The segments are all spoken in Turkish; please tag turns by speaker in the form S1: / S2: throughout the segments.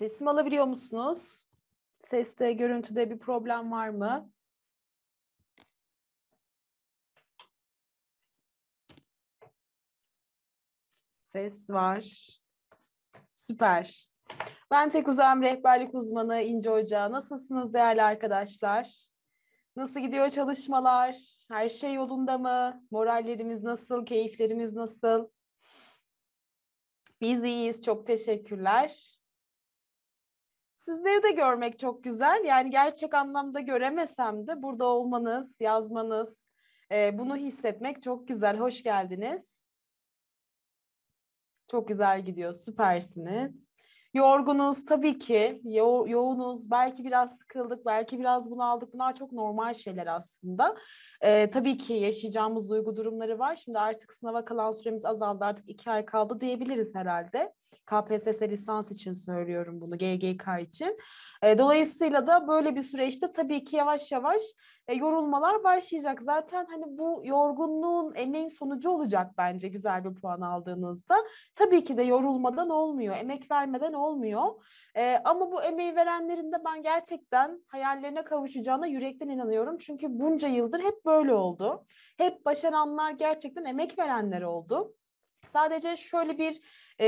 S1: Sesim alabiliyor musunuz? Seste, görüntüde bir problem var mı? Ses var. Süper. Ben Tek Uzam Rehberlik Uzmanı İnce Hoca. Nasılsınız değerli arkadaşlar? Nasıl gidiyor çalışmalar? Her şey yolunda mı? Morallerimiz nasıl? Keyiflerimiz nasıl? Biz iyiyiz. Çok teşekkürler sizleri de görmek çok güzel. Yani gerçek anlamda göremesem de burada olmanız, yazmanız, e, bunu hissetmek çok güzel. Hoş geldiniz. Çok güzel gidiyor, süpersiniz. Yorgunuz tabii ki, yo- yoğunuz, belki biraz sıkıldık, belki biraz bunaldık. Bunlar çok normal şeyler aslında. Ee, tabii ki yaşayacağımız duygu durumları var. Şimdi artık sınava kalan süremiz azaldı, artık iki ay kaldı diyebiliriz herhalde. KPSS lisans için söylüyorum bunu, GGK için. Ee, dolayısıyla da böyle bir süreçte tabii ki yavaş yavaş e, yorulmalar başlayacak. Zaten hani bu yorgunluğun emeğin sonucu olacak bence güzel bir puan aldığınızda. Tabii ki de yorulmadan olmuyor, emek vermeden olmuyor. E, ama bu emeği verenlerin de ben gerçekten hayallerine kavuşacağına yürekten inanıyorum. Çünkü bunca yıldır hep böyle oldu. Hep başaranlar gerçekten emek verenler oldu. Sadece şöyle bir e,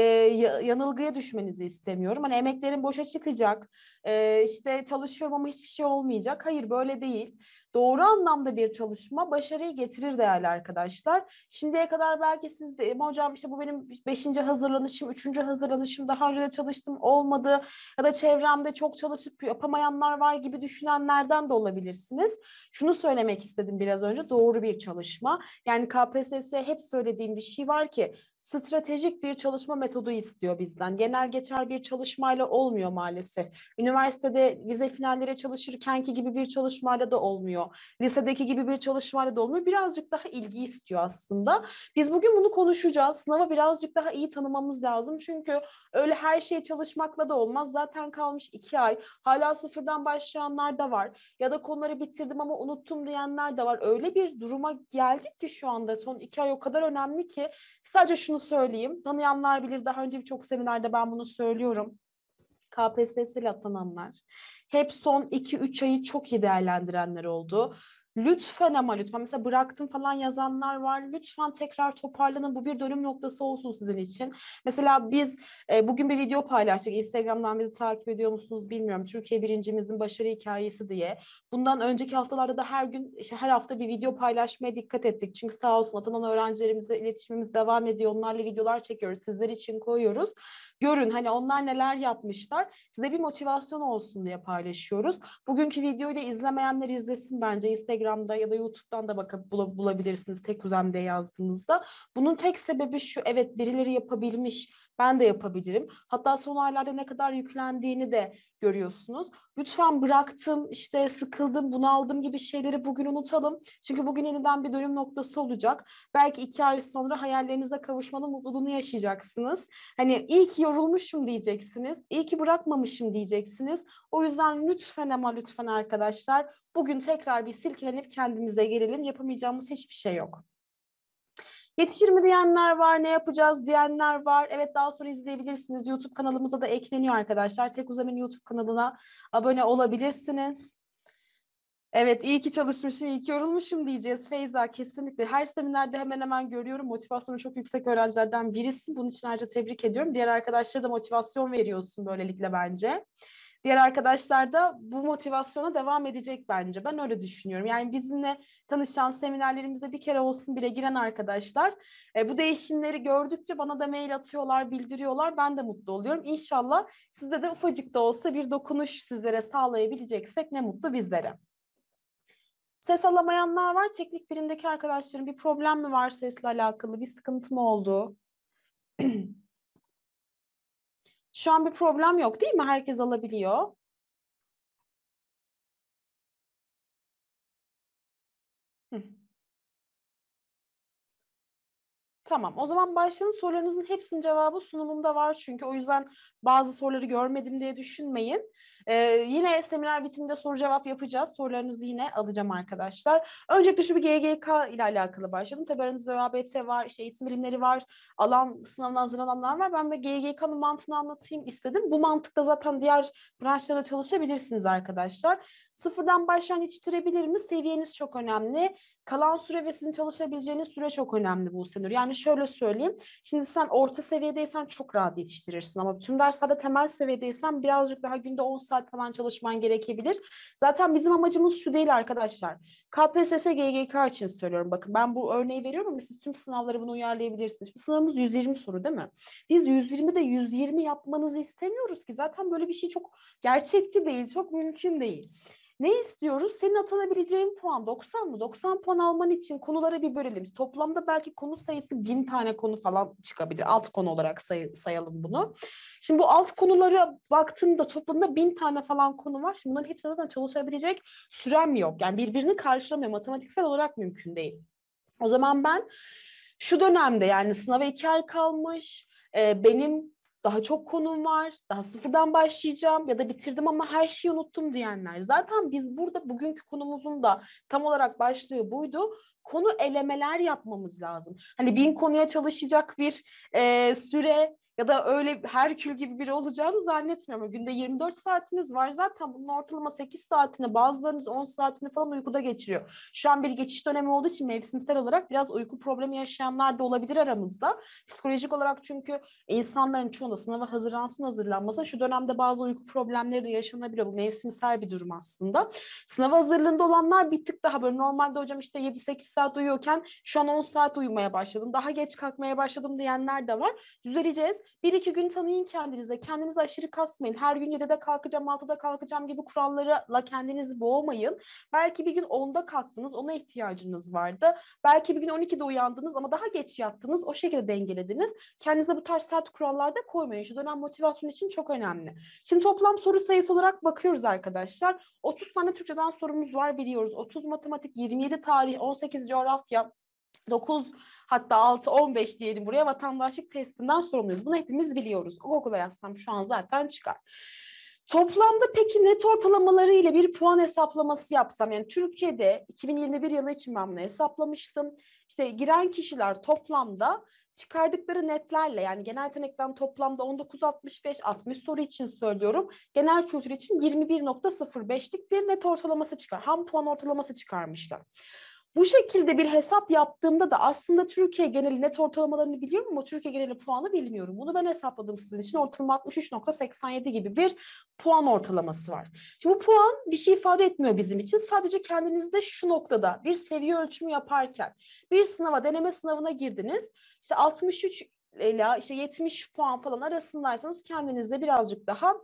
S1: yanılgıya düşmenizi istemiyorum. Hani emeklerin boşa çıkacak, e, işte çalışıyorum ama hiçbir şey olmayacak. Hayır böyle değil. Doğru anlamda bir çalışma başarıyı getirir değerli arkadaşlar. Şimdiye kadar belki siz de hocam işte bu benim beşinci hazırlanışım, üçüncü hazırlanışım daha önce de çalıştım olmadı ya da çevremde çok çalışıp yapamayanlar var gibi düşünenlerden de olabilirsiniz. Şunu söylemek istedim biraz önce doğru bir çalışma. Yani KPSS hep söylediğim bir şey var ki stratejik bir çalışma metodu istiyor bizden. Genel geçer bir çalışmayla olmuyor maalesef. Üniversitede vize finallere çalışırkenki gibi bir çalışmayla da olmuyor. Lisedeki gibi bir çalışmayla da olmuyor. Birazcık daha ilgi istiyor aslında. Biz bugün bunu konuşacağız. Sınava birazcık daha iyi tanımamız lazım. Çünkü öyle her şey çalışmakla da olmaz. Zaten kalmış iki ay. Hala sıfırdan başlayanlar da var. Ya da konuları bitirdim ama unuttum diyenler de var. Öyle bir duruma geldik ki şu anda son iki ay o kadar önemli ki sadece şunu şunu söyleyeyim. Tanıyanlar bilir daha önce birçok seminerde ben bunu söylüyorum. KPSS ile atananlar hep son 2-3 ayı çok iyi değerlendirenler oldu. Lütfen ama lütfen mesela bıraktım falan yazanlar var. Lütfen tekrar toparlanın. Bu bir dönüm noktası olsun sizin için. Mesela biz e, bugün bir video paylaştık. Instagram'dan bizi takip ediyor musunuz bilmiyorum. Türkiye birincimizin başarı hikayesi diye. Bundan önceki haftalarda da her gün işte her hafta bir video paylaşmaya dikkat ettik. Çünkü sağ olsun atanan öğrencilerimizle iletişimimiz devam ediyor. Onlarla videolar çekiyoruz. Sizler için koyuyoruz görün hani onlar neler yapmışlar. Size bir motivasyon olsun diye paylaşıyoruz. Bugünkü videoyu da izlemeyenler izlesin bence. Instagram'da ya da YouTube'dan da bakıp bulabilirsiniz tek uzemde yazdığınızda. Bunun tek sebebi şu evet birileri yapabilmiş ben de yapabilirim. Hatta son aylarda ne kadar yüklendiğini de görüyorsunuz. Lütfen bıraktım, işte sıkıldım, bunaldım gibi şeyleri bugün unutalım. Çünkü bugün yeniden bir dönüm noktası olacak. Belki iki ay sonra hayallerinize kavuşmanın mutluluğunu yaşayacaksınız. Hani iyi ki yorulmuşum diyeceksiniz, iyi ki bırakmamışım diyeceksiniz. O yüzden lütfen ama lütfen arkadaşlar bugün tekrar bir silkelenip kendimize gelelim. Yapamayacağımız hiçbir şey yok. Yetişir mi diyenler var, ne yapacağız diyenler var. Evet daha sonra izleyebilirsiniz. YouTube kanalımıza da ekleniyor arkadaşlar. Tek Uzam'ın YouTube kanalına abone olabilirsiniz. Evet iyi ki çalışmışım, iyi ki yorulmuşum diyeceğiz Feyza kesinlikle. Her seminerde hemen hemen görüyorum motivasyonu çok yüksek öğrencilerden birisin. Bunun için ayrıca tebrik ediyorum. Diğer arkadaşlara da motivasyon veriyorsun böylelikle bence diğer arkadaşlar da bu motivasyona devam edecek bence. Ben öyle düşünüyorum. Yani bizimle tanışan seminerlerimize bir kere olsun bile giren arkadaşlar e, bu değişimleri gördükçe bana da mail atıyorlar, bildiriyorlar. Ben de mutlu oluyorum. İnşallah sizde de ufacık da olsa bir dokunuş sizlere sağlayabileceksek ne mutlu bizlere. Ses alamayanlar var. Teknik birimdeki arkadaşların bir problem mi var sesle alakalı? Bir sıkıntı mı oldu? Şu an bir problem yok değil mi? Herkes alabiliyor. Tamam o zaman başlayalım. Sorularınızın hepsinin cevabı sunumumda var çünkü o yüzden bazı soruları görmedim diye düşünmeyin. Ee, yine seminer bitiminde soru cevap yapacağız. Sorularınızı yine alacağım arkadaşlar. Öncelikle şu bir GGK ile alakalı başladım. Tabii aranızda ÖABT var, işte eğitim bilimleri var, alan sınavına hazırlananlar var. Ben de GGK'nın mantığını anlatayım istedim. Bu mantıkta zaten diğer branşlarda çalışabilirsiniz arkadaşlar. Sıfırdan başlayan yetiştirebilir mi? Seviyeniz çok önemli. Kalan süre ve sizin çalışabileceğiniz süre çok önemli bu senör. Yani şöyle söyleyeyim. Şimdi sen orta seviyedeysen çok rahat yetiştirirsin ama tüm derslerde temel seviyedeysen birazcık daha günde 10 saat falan çalışman gerekebilir. Zaten bizim amacımız şu değil arkadaşlar. KPSS, GGK için söylüyorum. Bakın ben bu örneği veriyorum ama siz tüm sınavları bunu uyarlayabilirsiniz. Şimdi sınavımız 120 soru değil mi? Biz 120 de 120 yapmanızı istemiyoruz ki. Zaten böyle bir şey çok gerçekçi değil, çok mümkün değil. Ne istiyoruz? Senin atanabileceğin puan 90 mı? 90 puan alman için konulara bir bölelim. Toplamda belki konu sayısı bin tane konu falan çıkabilir. Alt konu olarak say- sayalım bunu. Şimdi bu alt konulara baktığında toplamda bin tane falan konu var. Şimdi bunların hepsine zaten çalışabilecek sürem yok. Yani birbirini karşılamıyor. Matematiksel olarak mümkün değil. O zaman ben şu dönemde yani sınava iki ay kalmış, benim daha çok konum var, daha sıfırdan başlayacağım ya da bitirdim ama her şeyi unuttum diyenler. Zaten biz burada bugünkü konumuzun da tam olarak başlığı buydu. Konu elemeler yapmamız lazım. Hani bin konuya çalışacak bir e, süre ya da öyle Herkül gibi biri olacağını zannetmiyorum. Günde 24 saatimiz var zaten bunun ortalama 8 saatini bazılarımız 10 saatini falan uykuda geçiriyor. Şu an bir geçiş dönemi olduğu için mevsimsel olarak biraz uyku problemi yaşayanlar da olabilir aramızda. Psikolojik olarak çünkü insanların çoğuna sınava hazırlansın hazırlanmasa şu dönemde bazı uyku problemleri de yaşanabiliyor. Bu mevsimsel bir durum aslında. Sınava hazırlığında olanlar bir tık daha böyle normalde hocam işte 7-8 saat uyuyorken şu an 10 saat uyumaya başladım. Daha geç kalkmaya başladım diyenler de var. Düzeleceğiz bir iki gün tanıyın kendinize. Kendinizi aşırı kasmayın. Her gün 7'de kalkacağım, altıda kalkacağım gibi kurallarla kendinizi boğmayın. Belki bir gün onda kalktınız, ona ihtiyacınız vardı. Belki bir gün 12'de uyandınız ama daha geç yattınız. O şekilde dengelediniz. Kendinize bu tarz sert kurallar da koymayın. Şu dönem motivasyon için çok önemli. Şimdi toplam soru sayısı olarak bakıyoruz arkadaşlar. 30 tane Türkçeden sorumuz var biliyoruz. 30 matematik, 27 tarih, 18 coğrafya, 9 hatta 6-15 diyelim buraya vatandaşlık testinden sorumluyuz. Bunu hepimiz biliyoruz. Google'a yazsam şu an zaten çıkar. Toplamda peki net ortalamaları ile bir puan hesaplaması yapsam yani Türkiye'de 2021 yılı için ben bunu hesaplamıştım. İşte giren kişiler toplamda çıkardıkları netlerle yani genel yetenekten toplamda 19.65 60 soru için söylüyorum. Genel kültür için 21.05'lik bir net ortalaması çıkar. Ham puan ortalaması çıkarmışlar. Bu şekilde bir hesap yaptığımda da aslında Türkiye geneli net ortalamalarını biliyorum ama Türkiye geneli puanı bilmiyorum. Bunu ben hesapladım sizin için. Ortalama 63.87 gibi bir puan ortalaması var. Şimdi bu puan bir şey ifade etmiyor bizim için. Sadece kendinizde şu noktada bir seviye ölçümü yaparken bir sınava, deneme sınavına girdiniz. İşte 63 ile işte 70 puan falan arasındaysanız kendinizde birazcık daha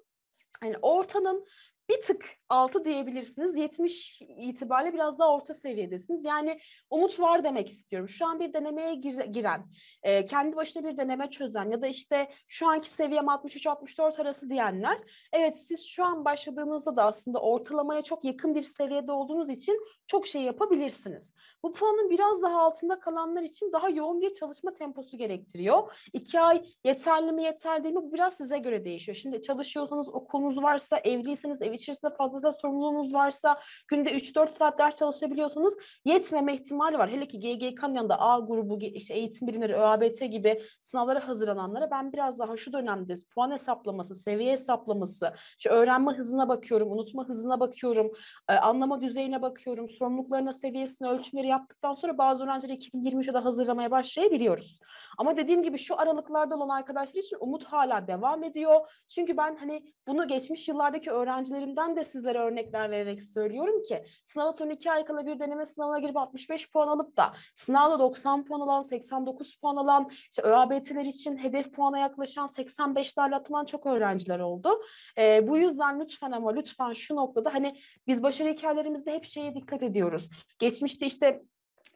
S1: yani ortanın bir tık altı diyebilirsiniz. 70 itibariyle biraz daha orta seviyedesiniz. Yani umut var demek istiyorum. Şu an bir denemeye giren, e, kendi başına bir deneme çözen ya da işte şu anki seviyem 63-64 arası diyenler. Evet siz şu an başladığınızda da aslında ortalamaya çok yakın bir seviyede olduğunuz için çok şey yapabilirsiniz. Bu puanın biraz daha altında kalanlar için daha yoğun bir çalışma temposu gerektiriyor. İki ay yeterli mi yeterli değil mi bu biraz size göre değişiyor. Şimdi çalışıyorsanız okulunuz varsa, evliyseniz, ev içerisinde fazlasıyla sorumluluğunuz varsa, günde 3-4 saat ders çalışabiliyorsanız yetmeme ihtimali var. Hele ki GGK'nın yanında A grubu, işte eğitim bilimleri, ÖABT gibi sınavlara hazırlananlara ben biraz daha şu dönemde puan hesaplaması, seviye hesaplaması, işte öğrenme hızına bakıyorum, unutma hızına bakıyorum, e, anlama düzeyine bakıyorum, sorumluluklarına seviyesine ölçümleri yaptıktan sonra bazı öğrenciler 2023'e de hazırlamaya başlayabiliyoruz. Ama dediğim gibi şu aralıklarda olan arkadaşlar için umut hala devam ediyor. Çünkü ben hani bunu geçmiş yıllardaki öğrencilerimden de sizlere örnekler vererek söylüyorum ki sınava son iki ay kala bir deneme sınavına girip 65 puan alıp da sınavda 90 puan alan, 89 puan alan, işte ÖABT'ler için hedef puana yaklaşan 85'lerle atılan çok öğrenciler oldu. E, bu yüzden lütfen ama lütfen şu noktada hani biz başarı hikayelerimizde hep şeye dikkat ediyoruz. Geçmişte işte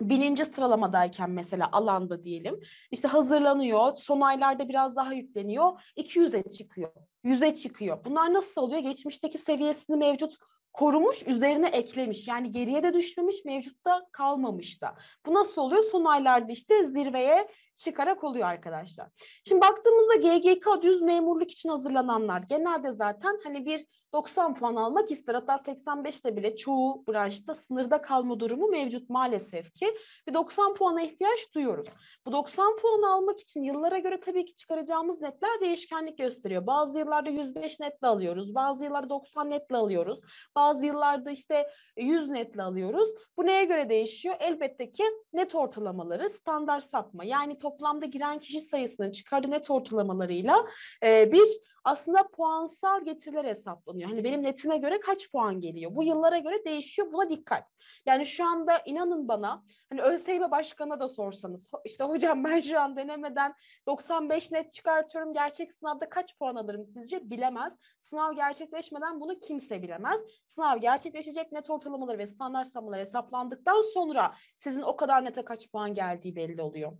S1: bininci sıralamadayken mesela alanda diyelim işte hazırlanıyor son aylarda biraz daha yükleniyor 200'e çıkıyor 100'e çıkıyor bunlar nasıl oluyor geçmişteki seviyesini mevcut korumuş üzerine eklemiş yani geriye de düşmemiş mevcutta kalmamış da bu nasıl oluyor son aylarda işte zirveye çıkarak oluyor arkadaşlar. Şimdi baktığımızda GGK düz memurluk için hazırlananlar genelde zaten hani bir 90 puan almak ister. Hatta 85'te bile çoğu branşta sınırda kalma durumu mevcut maalesef ki. Bir 90 puana ihtiyaç duyuyoruz. Bu 90 puan almak için yıllara göre tabii ki çıkaracağımız netler değişkenlik gösteriyor. Bazı yıllarda 105 netle alıyoruz. Bazı yıllarda 90 netle alıyoruz. Bazı yıllarda işte 100 netle alıyoruz. Bu neye göre değişiyor? Elbette ki net ortalamaları standart sapma. Yani toplamda giren kişi sayısının çıkardığı net ortalamalarıyla bir aslında puansal getiriler hesaplanıyor. Hani benim netime göre kaç puan geliyor? Bu yıllara göre değişiyor. Buna dikkat. Yani şu anda inanın bana hani ÖSYM başkanına da sorsanız işte hocam ben şu an denemeden 95 net çıkartıyorum. Gerçek sınavda kaç puan alırım sizce? Bilemez. Sınav gerçekleşmeden bunu kimse bilemez. Sınav gerçekleşecek net ortalamaları ve standart sınavlar hesaplandıktan sonra sizin o kadar nete kaç puan geldiği belli oluyor.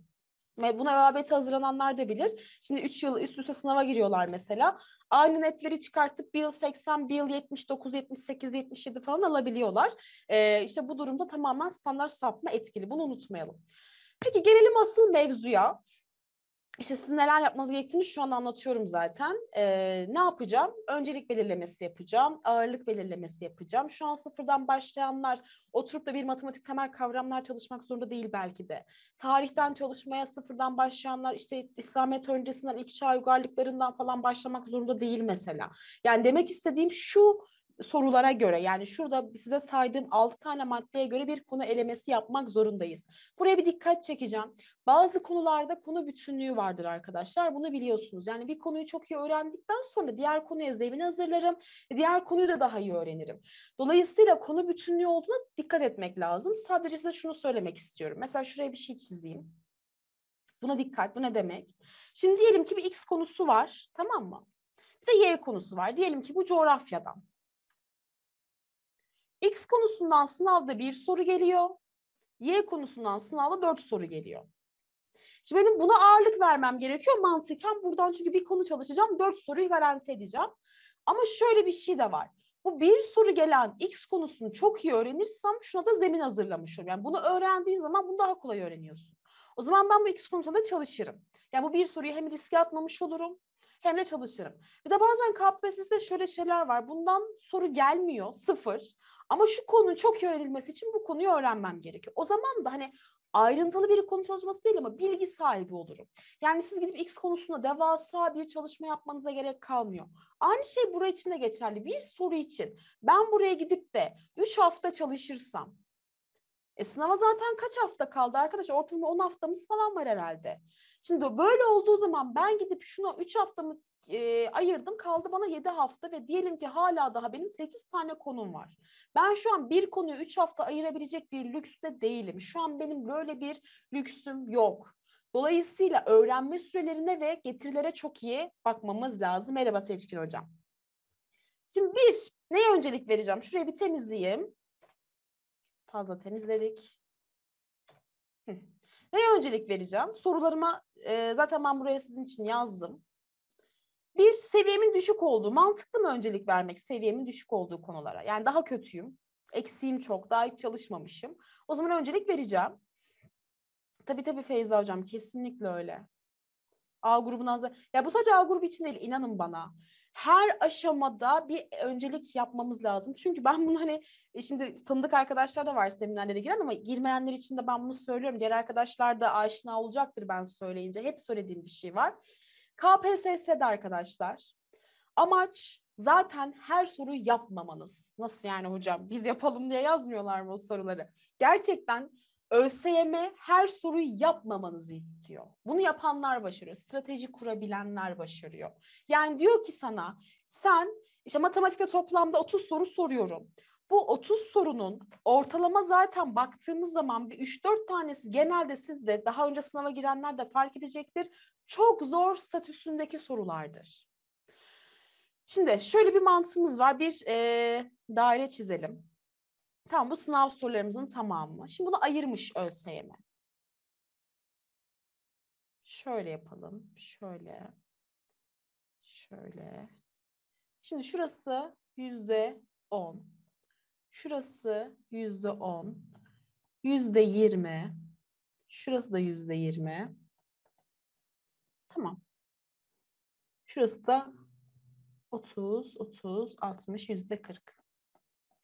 S1: Ve buna ÖABT hazırlananlar da bilir. Şimdi 3 yıl üst üste sınava giriyorlar mesela. Aynı netleri çıkartıp bir yıl 80, bir yıl 79, 78, 77 falan alabiliyorlar. Ee, işte bu durumda tamamen standart sapma etkili. Bunu unutmayalım. Peki gelelim asıl mevzuya. İşte siz neler yapmanız gerektiğini şu an anlatıyorum zaten. Ee, ne yapacağım? Öncelik belirlemesi yapacağım, ağırlık belirlemesi yapacağım. Şu an sıfırdan başlayanlar oturup da bir matematik temel kavramlar çalışmak zorunda değil belki de. Tarihten çalışmaya sıfırdan başlayanlar işte İslamiyet öncesinden ilk çağ uygarlıklarından falan başlamak zorunda değil mesela. Yani demek istediğim şu sorulara göre yani şurada size saydığım 6 tane maddeye göre bir konu elemesi yapmak zorundayız. Buraya bir dikkat çekeceğim. Bazı konularda konu bütünlüğü vardır arkadaşlar. Bunu biliyorsunuz. Yani bir konuyu çok iyi öğrendikten sonra diğer konuya zemini hazırlarım. Diğer konuyu da daha iyi öğrenirim. Dolayısıyla konu bütünlüğü olduğuna dikkat etmek lazım. Sadece size şunu söylemek istiyorum. Mesela şuraya bir şey çizeyim. Buna dikkat. Bu ne demek? Şimdi diyelim ki bir X konusu var. Tamam mı? Bir de Y konusu var. Diyelim ki bu coğrafyadan. X konusundan sınavda bir soru geliyor. Y konusundan sınavda dört soru geliyor. Şimdi benim buna ağırlık vermem gerekiyor mantıken. Buradan çünkü bir konu çalışacağım. Dört soruyu garanti edeceğim. Ama şöyle bir şey de var. Bu bir soru gelen X konusunu çok iyi öğrenirsem şuna da zemin hazırlamış olurum. Yani bunu öğrendiğin zaman bunu daha kolay öğreniyorsun. O zaman ben bu X konusunda çalışırım. Yani bu bir soruyu hem riske atmamış olurum hem de çalışırım. Bir de bazen KPSS'de şöyle şeyler var. Bundan soru gelmiyor, sıfır. Ama şu konunun çok iyi öğrenilmesi için bu konuyu öğrenmem gerekiyor. O zaman da hani ayrıntılı bir konu çalışması değil ama bilgi sahibi olurum. Yani siz gidip X konusunda devasa bir çalışma yapmanıza gerek kalmıyor. Aynı şey buraya için de geçerli. Bir soru için ben buraya gidip de 3 hafta çalışırsam e sınava zaten kaç hafta kaldı arkadaş? Ortalama 10 haftamız falan var herhalde. Şimdi böyle olduğu zaman ben gidip şuna 3 haftamı e, ayırdım kaldı bana 7 hafta ve diyelim ki hala daha benim 8 tane konum var. Ben şu an bir konuyu 3 hafta ayırabilecek bir lükste değilim. Şu an benim böyle bir lüksüm yok. Dolayısıyla öğrenme sürelerine ve getirilere çok iyi bakmamız lazım. Merhaba Seçkin Hocam. Şimdi bir, neye öncelik vereceğim? Şurayı bir temizleyeyim fazla temizledik. Ne öncelik vereceğim? Sorularıma e, zaten ben buraya sizin için yazdım. Bir, seviyemin düşük olduğu, mantıklı mı öncelik vermek seviyemin düşük olduğu konulara? Yani daha kötüyüm, eksiğim çok, daha hiç çalışmamışım. O zaman öncelik vereceğim. Tabii tabii Feyza Hocam, kesinlikle öyle. A grubundan... Ya bu sadece A grubu için değil, inanın bana her aşamada bir öncelik yapmamız lazım. Çünkü ben bunu hani e, şimdi tanıdık arkadaşlar da var seminerlere giren ama girmeyenler için de ben bunu söylüyorum. Diğer arkadaşlar da aşina olacaktır ben söyleyince. Hep söylediğim bir şey var. KPSS'de arkadaşlar amaç zaten her soruyu yapmamanız. Nasıl yani hocam biz yapalım diye yazmıyorlar mı o soruları? Gerçekten ÖSYM her soruyu yapmamanızı istiyor. Bunu yapanlar başarıyor. Strateji kurabilenler başarıyor. Yani diyor ki sana sen işte matematikte toplamda 30 soru soruyorum. Bu 30 sorunun ortalama zaten baktığımız zaman bir 3-4 tanesi genelde siz de daha önce sınava girenler de fark edecektir. Çok zor statüsündeki sorulardır. Şimdi şöyle bir mantığımız var. Bir e, daire çizelim. Tamam bu sınav sorularımızın tamamı. Şimdi bunu ayırmış ÖSYM'e. Şöyle yapalım. Şöyle. Şöyle. Şimdi şurası yüzde on. Şurası yüzde on. Yüzde yirmi. Şurası da yüzde yirmi. Tamam. Şurası da otuz, otuz, altmış yüzde kırk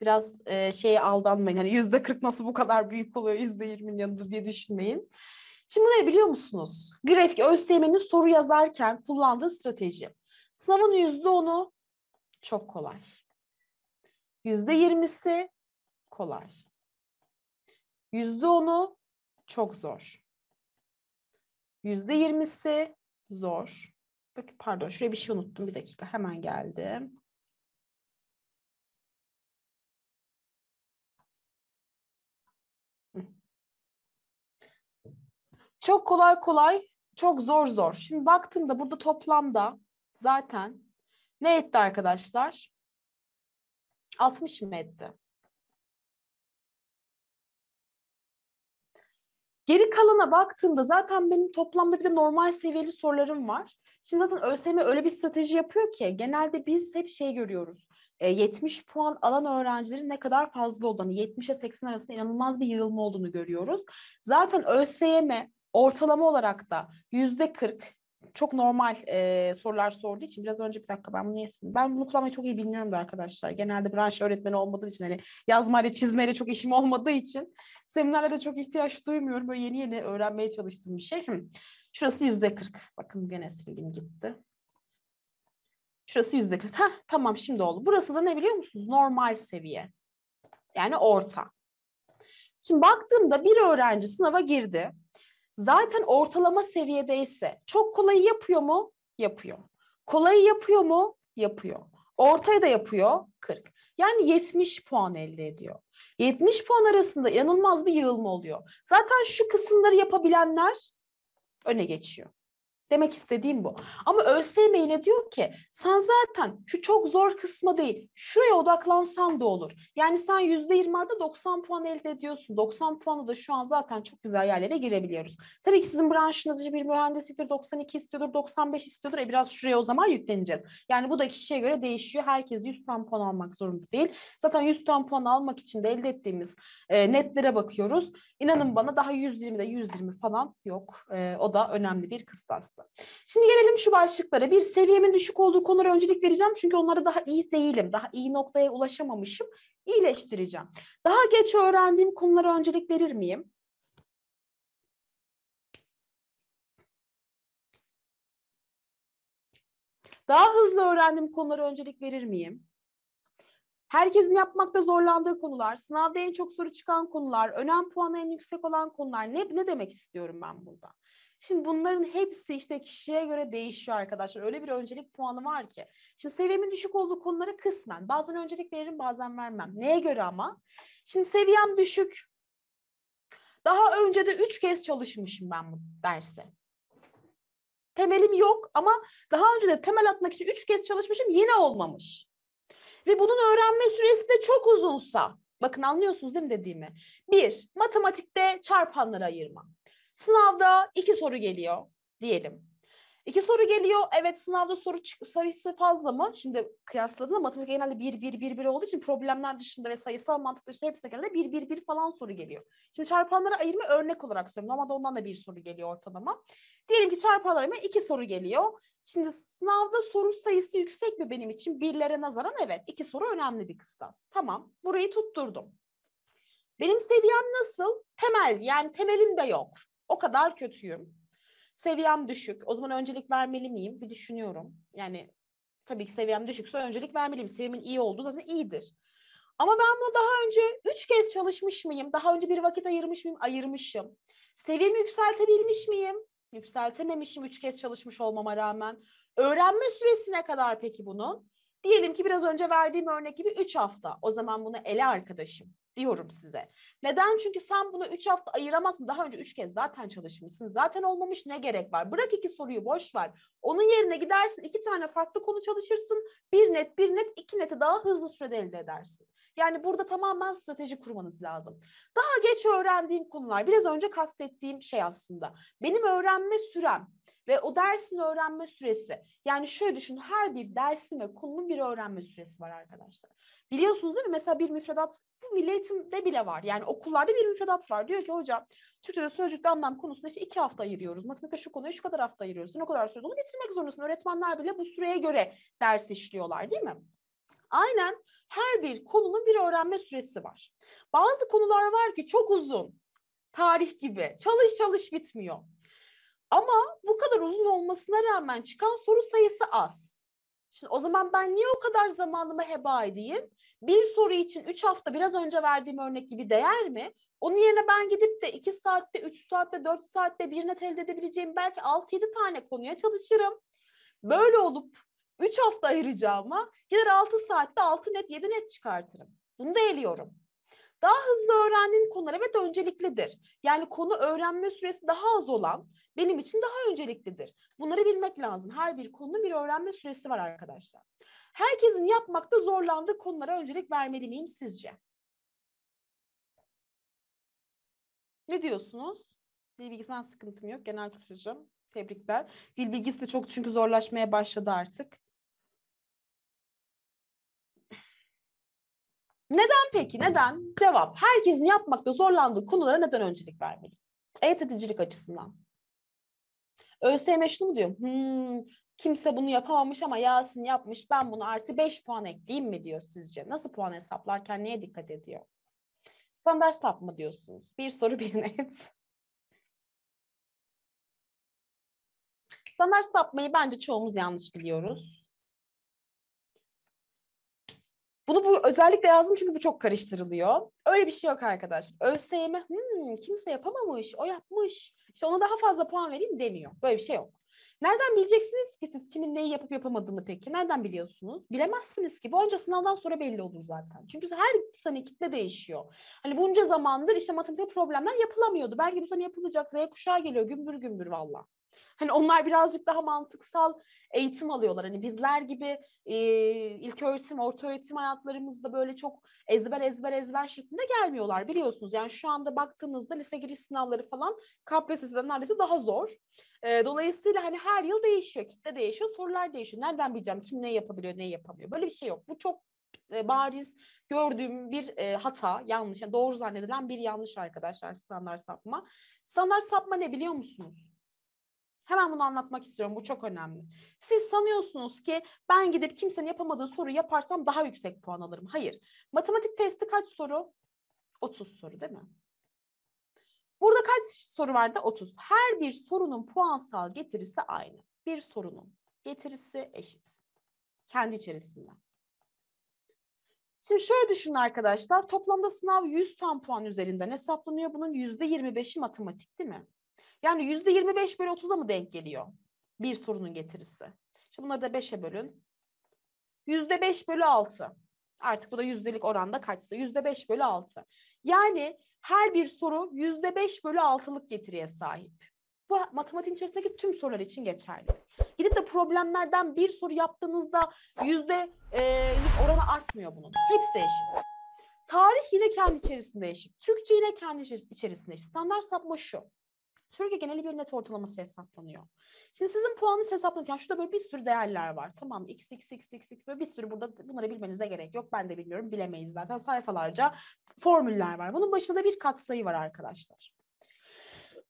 S1: biraz e, şeye aldanmayın. Hani yüzde kırk nasıl bu kadar büyük oluyor yüzde yirmi yanında diye düşünmeyin. Şimdi ne biliyor musunuz? Grafik ÖSYM'nin soru yazarken kullandığı strateji. Sınavın yüzde onu çok kolay. Yüzde yirmisi kolay. Yüzde onu çok zor. Yüzde yirmisi zor. Bakın pardon şuraya bir şey unuttum bir dakika hemen geldim. Çok kolay kolay, çok zor zor. Şimdi baktığımda burada toplamda zaten ne etti arkadaşlar? 60 mı etti? Geri kalana baktığımda zaten benim toplamda bir de normal seviyeli sorularım var. Şimdi zaten ÖSYM öyle bir strateji yapıyor ki genelde biz hep şey görüyoruz. 70 e, puan alan öğrencilerin ne kadar fazla olduğunu, 70'e 80 arasında inanılmaz bir yığılma olduğunu görüyoruz. Zaten ÖSYM ortalama olarak da yüzde kırk çok normal e, sorular sorduğu için biraz önce bir dakika ben bunu yesin. Ben bunu kullanmayı çok iyi bilmiyorum da arkadaşlar. Genelde branş öğretmeni olmadığım için hani yazmayla çizmeyle çok işim olmadığı için seminerlere çok ihtiyaç duymuyorum. Böyle yeni yeni öğrenmeye çalıştığım bir şey. Şurası yüzde kırk. Bakın gene sildim gitti. Şurası yüzde kırk. tamam şimdi oldu. Burası da ne biliyor musunuz? Normal seviye. Yani orta. Şimdi baktığımda bir öğrenci sınava girdi zaten ortalama seviyedeyse çok kolayı yapıyor mu? Yapıyor. Kolayı yapıyor mu? Yapıyor. Ortayı da yapıyor 40. Yani 70 puan elde ediyor. 70 puan arasında inanılmaz bir yığılma oluyor. Zaten şu kısımları yapabilenler öne geçiyor. Demek istediğim bu. Ama ÖSYM yine diyor ki sen zaten şu çok zor kısma değil şuraya odaklansan da olur. Yani sen yüzde %20'larda 90 puan elde ediyorsun. 90 puanı da şu an zaten çok güzel yerlere girebiliyoruz. Tabii ki sizin branşınız bir mühendisidir, 92 istiyordur 95 istiyordur. E biraz şuraya o zaman yükleneceğiz. Yani bu da kişiye göre değişiyor. Herkes 100 puan puan almak zorunda değil. Zaten 100 puan puan almak için de elde ettiğimiz e, netlere bakıyoruz. İnanın bana daha 120'de 120 falan yok. E, o da önemli bir kıstastı. Şimdi gelelim şu başlıklara. Bir seviyemin düşük olduğu konulara öncelik vereceğim. Çünkü onlara daha iyi değilim. Daha iyi noktaya ulaşamamışım. İyileştireceğim. Daha geç öğrendiğim konulara öncelik verir miyim? Daha hızlı öğrendiğim konulara öncelik verir miyim? Herkesin yapmakta zorlandığı konular, sınavda en çok soru çıkan konular, önem puanı en yüksek olan konular ne, ne demek istiyorum ben burada? Şimdi bunların hepsi işte kişiye göre değişiyor arkadaşlar. Öyle bir öncelik puanı var ki. Şimdi seviyemin düşük olduğu konulara kısmen. Bazen öncelik veririm bazen vermem. Neye göre ama? Şimdi seviyem düşük. Daha önce de üç kez çalışmışım ben bu derse. Temelim yok ama daha önce de temel atmak için üç kez çalışmışım yine olmamış ve bunun öğrenme süresi de çok uzunsa, bakın anlıyorsunuz değil mi dediğimi? Bir, matematikte çarpanları ayırma. Sınavda iki soru geliyor diyelim. İki soru geliyor. Evet sınavda soru sayısı fazla mı? Şimdi kıyasladım matematik genelde 1 1 1 1 olduğu için problemler dışında ve sayısal mantık dışında hepsi genelde 1 1 1 falan soru geliyor. Şimdi çarpanlara ayırma örnek olarak söylüyorum. Normalde ondan da bir soru geliyor ortalama. Diyelim ki çarpanlara ayırma iki soru geliyor. Şimdi sınavda soru sayısı yüksek mi benim için? Birlere nazaran evet. iki soru önemli bir kıstas. Tamam. Burayı tutturdum. Benim seviyem nasıl? Temel yani temelim de yok. O kadar kötüyüm. Seviyem düşük. O zaman öncelik vermeli miyim? Bir düşünüyorum. Yani tabii ki seviyem düşükse öncelik vermeliyim. Seviyemin iyi olduğu zaten iyidir. Ama ben bunu daha önce üç kez çalışmış mıyım? Daha önce bir vakit ayırmış mıyım? Ayırmışım. Seviyemi yükseltebilmiş miyim? Yükseltememişim üç kez çalışmış olmama rağmen. Öğrenme süresine kadar peki bunun? Diyelim ki biraz önce verdiğim örnek gibi 3 hafta. O zaman bunu ele arkadaşım diyorum size. Neden? Çünkü sen bunu 3 hafta ayıramazsın. Daha önce 3 kez zaten çalışmışsın. Zaten olmamış ne gerek var? Bırak iki soruyu boş ver. Onun yerine gidersin iki tane farklı konu çalışırsın. Bir net, bir net, iki neti daha hızlı sürede elde edersin. Yani burada tamamen strateji kurmanız lazım. Daha geç öğrendiğim konular, biraz önce kastettiğim şey aslında. Benim öğrenme sürem ve o dersin öğrenme süresi. Yani şöyle düşün her bir dersin ve konunun bir öğrenme süresi var arkadaşlar. Biliyorsunuz değil mi? Mesela bir müfredat bu milletimde bile var. Yani okullarda bir müfredat var. Diyor ki hocam Türkçe'de sözcükte anlam konusunda işte iki hafta ayırıyoruz. Matematikte şu konuya şu kadar hafta ayırıyoruz. o kadar sürede onu bitirmek zorundasın. Öğretmenler bile bu süreye göre ders işliyorlar değil mi? Aynen her bir konunun bir öğrenme süresi var. Bazı konular var ki çok uzun. Tarih gibi. Çalış çalış bitmiyor. Ama bu kadar uzun olmasına rağmen çıkan soru sayısı az. Şimdi o zaman ben niye o kadar zamanımı heba edeyim? Bir soru için 3 hafta biraz önce verdiğim örnek gibi değer mi? Onun yerine ben gidip de 2 saatte, 3 saatte, 4 saatte bir net elde edebileceğim belki 6-7 tane konuya çalışırım. Böyle olup 3 hafta ayıracağıma gider 6 saatte 6 net, 7 net çıkartırım. Bunu da eliyorum daha hızlı öğrendiğim konular evet önceliklidir. Yani konu öğrenme süresi daha az olan benim için daha önceliklidir. Bunları bilmek lazım. Her bir konunun bir öğrenme süresi var arkadaşlar. Herkesin yapmakta zorlandığı konulara öncelik vermeli miyim sizce? Ne diyorsunuz? Dil bilgisinden sıkıntım yok. Genel kültürcüm. Tebrikler. Dil bilgisi de çok çünkü zorlaşmaya başladı artık. Neden peki? Neden? Cevap. Herkesin yapmakta zorlandığı konulara neden öncelik vermeli? E-tedicilik açısından. ÖSYM şunu mu diyor? Hmm, kimse bunu yapamamış ama Yasin yapmış. Ben bunu artı 5 puan ekleyeyim mi diyor sizce? Nasıl puan hesaplarken neye dikkat ediyor? Standart sap mı diyorsunuz? Bir soru bir net. Standart sapmayı bence çoğumuz yanlış biliyoruz. Bunu bu özellikle yazdım çünkü bu çok karıştırılıyor. Öyle bir şey yok arkadaş. ÖSYM hmm, kimse yapamamış, o yapmış. İşte ona daha fazla puan vereyim demiyor. Böyle bir şey yok. Nereden bileceksiniz ki siz kimin neyi yapıp yapamadığını peki? Nereden biliyorsunuz? Bilemezsiniz ki. Bu önce sınavdan sonra belli olur zaten. Çünkü her sene kitle değişiyor. Hani bunca zamandır işte matematik problemler yapılamıyordu. Belki bu sene yapılacak. Z kuşağı geliyor gümbür gümbür valla. Hani onlar birazcık daha mantıksal eğitim alıyorlar. Hani bizler gibi e, ilk öğretim, orta öğretim hayatlarımızda böyle çok ezber ezber ezber şeklinde gelmiyorlar biliyorsunuz. Yani şu anda baktığınızda lise giriş sınavları falan KPSS'den neredeyse daha zor. E, dolayısıyla hani her yıl değişiyor, kitle değişiyor, sorular değişiyor. Nereden bileceğim kim ne yapabiliyor, ne yapamıyor? Böyle bir şey yok. Bu çok bariz gördüğüm bir e, hata, yanlış, yani doğru zannedilen bir yanlış arkadaşlar standart sapma. Standart sapma ne biliyor musunuz? Hemen bunu anlatmak istiyorum. Bu çok önemli. Siz sanıyorsunuz ki ben gidip kimsenin yapamadığı soru yaparsam daha yüksek puan alırım. Hayır. Matematik testi kaç soru? 30 soru değil mi? Burada kaç soru vardı? 30. Her bir sorunun puansal getirisi aynı. Bir sorunun getirisi eşit. Kendi içerisinde. Şimdi şöyle düşünün arkadaşlar. Toplamda sınav 100 tam puan üzerinden hesaplanıyor. Bunun %25'i matematik değil mi? Yani yüzde 25 bölü 30'a mı denk geliyor? Bir sorunun getirisi. Şimdi bunları da 5'e bölün. Yüzde 5 bölü 6. Artık bu da yüzdelik oranda kaçsa. Yüzde 5 bölü 6. Yani her bir soru yüzde 5 bölü 6'lık getiriye sahip. Bu matematik içerisindeki tüm sorular için geçerli. Gidip de problemlerden bir soru yaptığınızda yüzde e, oranı artmıyor bunun. Hepsi eşit. Tarih yine kendi içerisinde eşit. Türkçe yine kendi içerisinde eşit. Standart sapma şu. Türkiye geneli bir net ortalaması hesaplanıyor. Şimdi sizin puanınız hesaplanırken şurada böyle bir sürü değerler var. Tamam x, x, x, x, x böyle bir sürü burada bunları bilmenize gerek yok. Ben de bilmiyorum bilemeyiz zaten sayfalarca formüller var. Bunun başında da bir katsayı var arkadaşlar.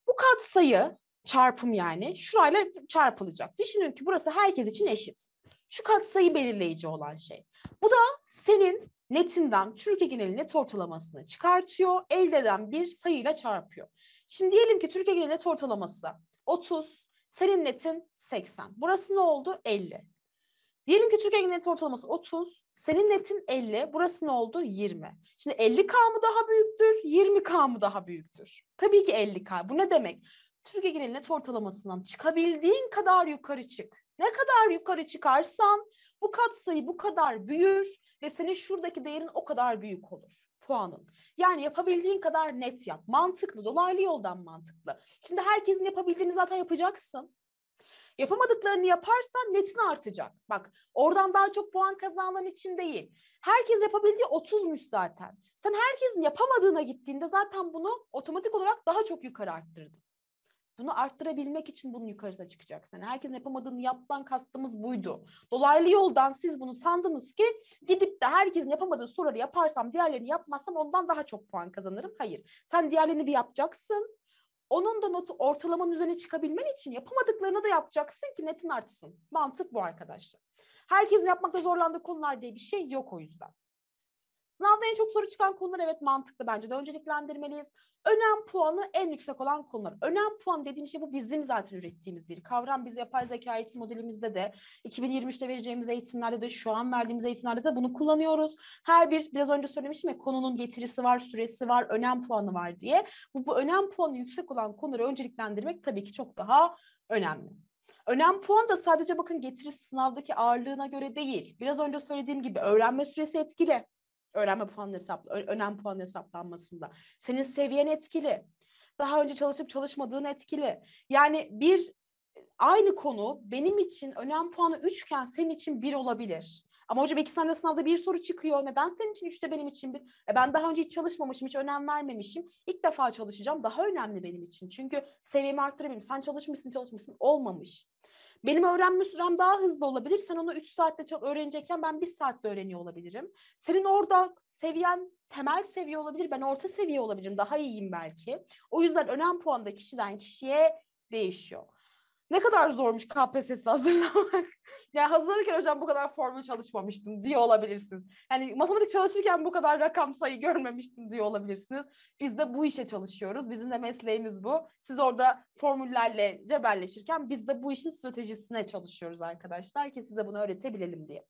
S1: Bu katsayı çarpım yani şurayla çarpılacak. Düşünün ki burası herkes için eşit. Şu katsayı belirleyici olan şey. Bu da senin netinden Türkiye geneli net ortalamasını çıkartıyor. Elde eden bir sayıyla çarpıyor. Şimdi diyelim ki Türkiye'nin net ortalaması 30, senin netin 80. Burası ne oldu? 50. Diyelim ki Türkiye'nin net ortalaması 30, senin netin 50, burası ne oldu? 20. Şimdi 50K mı daha büyüktür, 20K mı daha büyüktür? Tabii ki 50K. Bu ne demek? Türkiye'nin net ortalamasından çıkabildiğin kadar yukarı çık. Ne kadar yukarı çıkarsan bu katsayı bu kadar büyür ve senin şuradaki değerin o kadar büyük olur puanın. Yani yapabildiğin kadar net yap. Mantıklı, dolaylı yoldan mantıklı. Şimdi herkesin yapabildiğini zaten yapacaksın. Yapamadıklarını yaparsan netin artacak. Bak oradan daha çok puan kazanan için değil. Herkes yapabildiği 30'muş zaten. Sen herkesin yapamadığına gittiğinde zaten bunu otomatik olarak daha çok yukarı arttırdın. Bunu arttırabilmek için bunun yukarısına çıkacaksın. herkesin yapamadığını yapman kastımız buydu. Dolaylı yoldan siz bunu sandınız ki gidip de herkesin yapamadığı soruları yaparsam diğerlerini yapmazsam ondan daha çok puan kazanırım. Hayır. Sen diğerlerini bir yapacaksın. Onun da notu ortalamanın üzerine çıkabilmen için yapamadıklarını da yapacaksın ki netin artsın. Mantık bu arkadaşlar. Herkesin yapmakta zorlandığı konular diye bir şey yok o yüzden. Sınavda en çok soru çıkan konular evet mantıklı bence de önceliklendirmeliyiz. Önem puanı en yüksek olan konular. Önem puan dediğim şey bu bizim zaten ürettiğimiz bir kavram. Biz yapay zeka eğitim modelimizde de 2023'te vereceğimiz eğitimlerde de şu an verdiğimiz eğitimlerde de bunu kullanıyoruz. Her bir biraz önce söylemiştim ya konunun getirisi var, süresi var, önem puanı var diye. Bu, bu önem puanı yüksek olan konuları önceliklendirmek tabii ki çok daha önemli. Önem puan da sadece bakın getirisi sınavdaki ağırlığına göre değil. Biraz önce söylediğim gibi öğrenme süresi etkili. Öğrenme puan hesap, önem puan hesaplanmasında. Senin seviyen etkili. Daha önce çalışıp çalışmadığın etkili. Yani bir aynı konu benim için önem puanı üçken senin için bir olabilir. Ama hocam iki tane sınavda bir soru çıkıyor. Neden senin için üçte benim için bir? E ben daha önce hiç çalışmamışım, hiç önem vermemişim. İlk defa çalışacağım. Daha önemli benim için. Çünkü seviyemi arttırabilirim. Sen çalışmışsın, çalışmışsın. Olmamış. Benim öğrenme sürem daha hızlı olabilir. Sen onu 3 saatte çok öğrenecekken ben 1 saatte öğreniyor olabilirim. Senin orada seviyen temel seviye olabilir. Ben orta seviye olabilirim. Daha iyiyim belki. O yüzden önem puan da kişiden kişiye değişiyor ne kadar zormuş KPSS hazırlamak. yani hazırlarken hocam bu kadar formül çalışmamıştım diye olabilirsiniz. Yani matematik çalışırken bu kadar rakam sayı görmemiştim diye olabilirsiniz. Biz de bu işe çalışıyoruz. Bizim de mesleğimiz bu. Siz orada formüllerle cebelleşirken biz de bu işin stratejisine çalışıyoruz arkadaşlar ki size bunu öğretebilelim diye.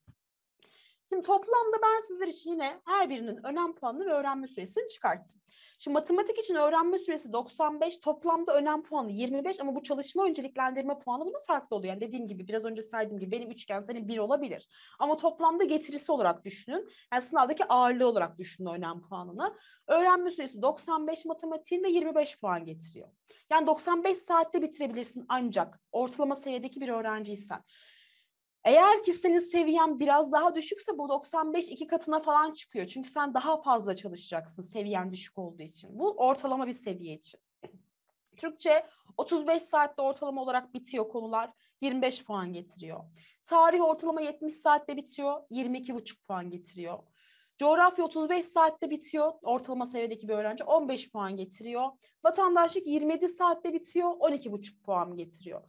S1: Şimdi toplamda ben sizler için yine her birinin önem puanını ve öğrenme süresini çıkarttım. Şimdi matematik için öğrenme süresi 95, toplamda önem puanı 25 ama bu çalışma önceliklendirme puanı bunun farklı oluyor. Yani dediğim gibi biraz önce saydığım gibi benim üçgen senin bir olabilir. Ama toplamda getirisi olarak düşünün. Yani sınavdaki ağırlığı olarak düşünün önem puanını. Öğrenme süresi 95 matematiğinde 25 puan getiriyor. Yani 95 saatte bitirebilirsin ancak ortalama seviyedeki bir öğrenciysen. Eğer ki senin seviyen biraz daha düşükse bu 95 iki katına falan çıkıyor. Çünkü sen daha fazla çalışacaksın seviyen düşük olduğu için. Bu ortalama bir seviye için. Türkçe 35 saatte ortalama olarak bitiyor konular. 25 puan getiriyor. Tarih ortalama 70 saatte bitiyor. 22,5 puan getiriyor. Coğrafya 35 saatte bitiyor. Ortalama seviyedeki bir öğrenci 15 puan getiriyor. Vatandaşlık 27 saatte bitiyor. 12,5 puan getiriyor.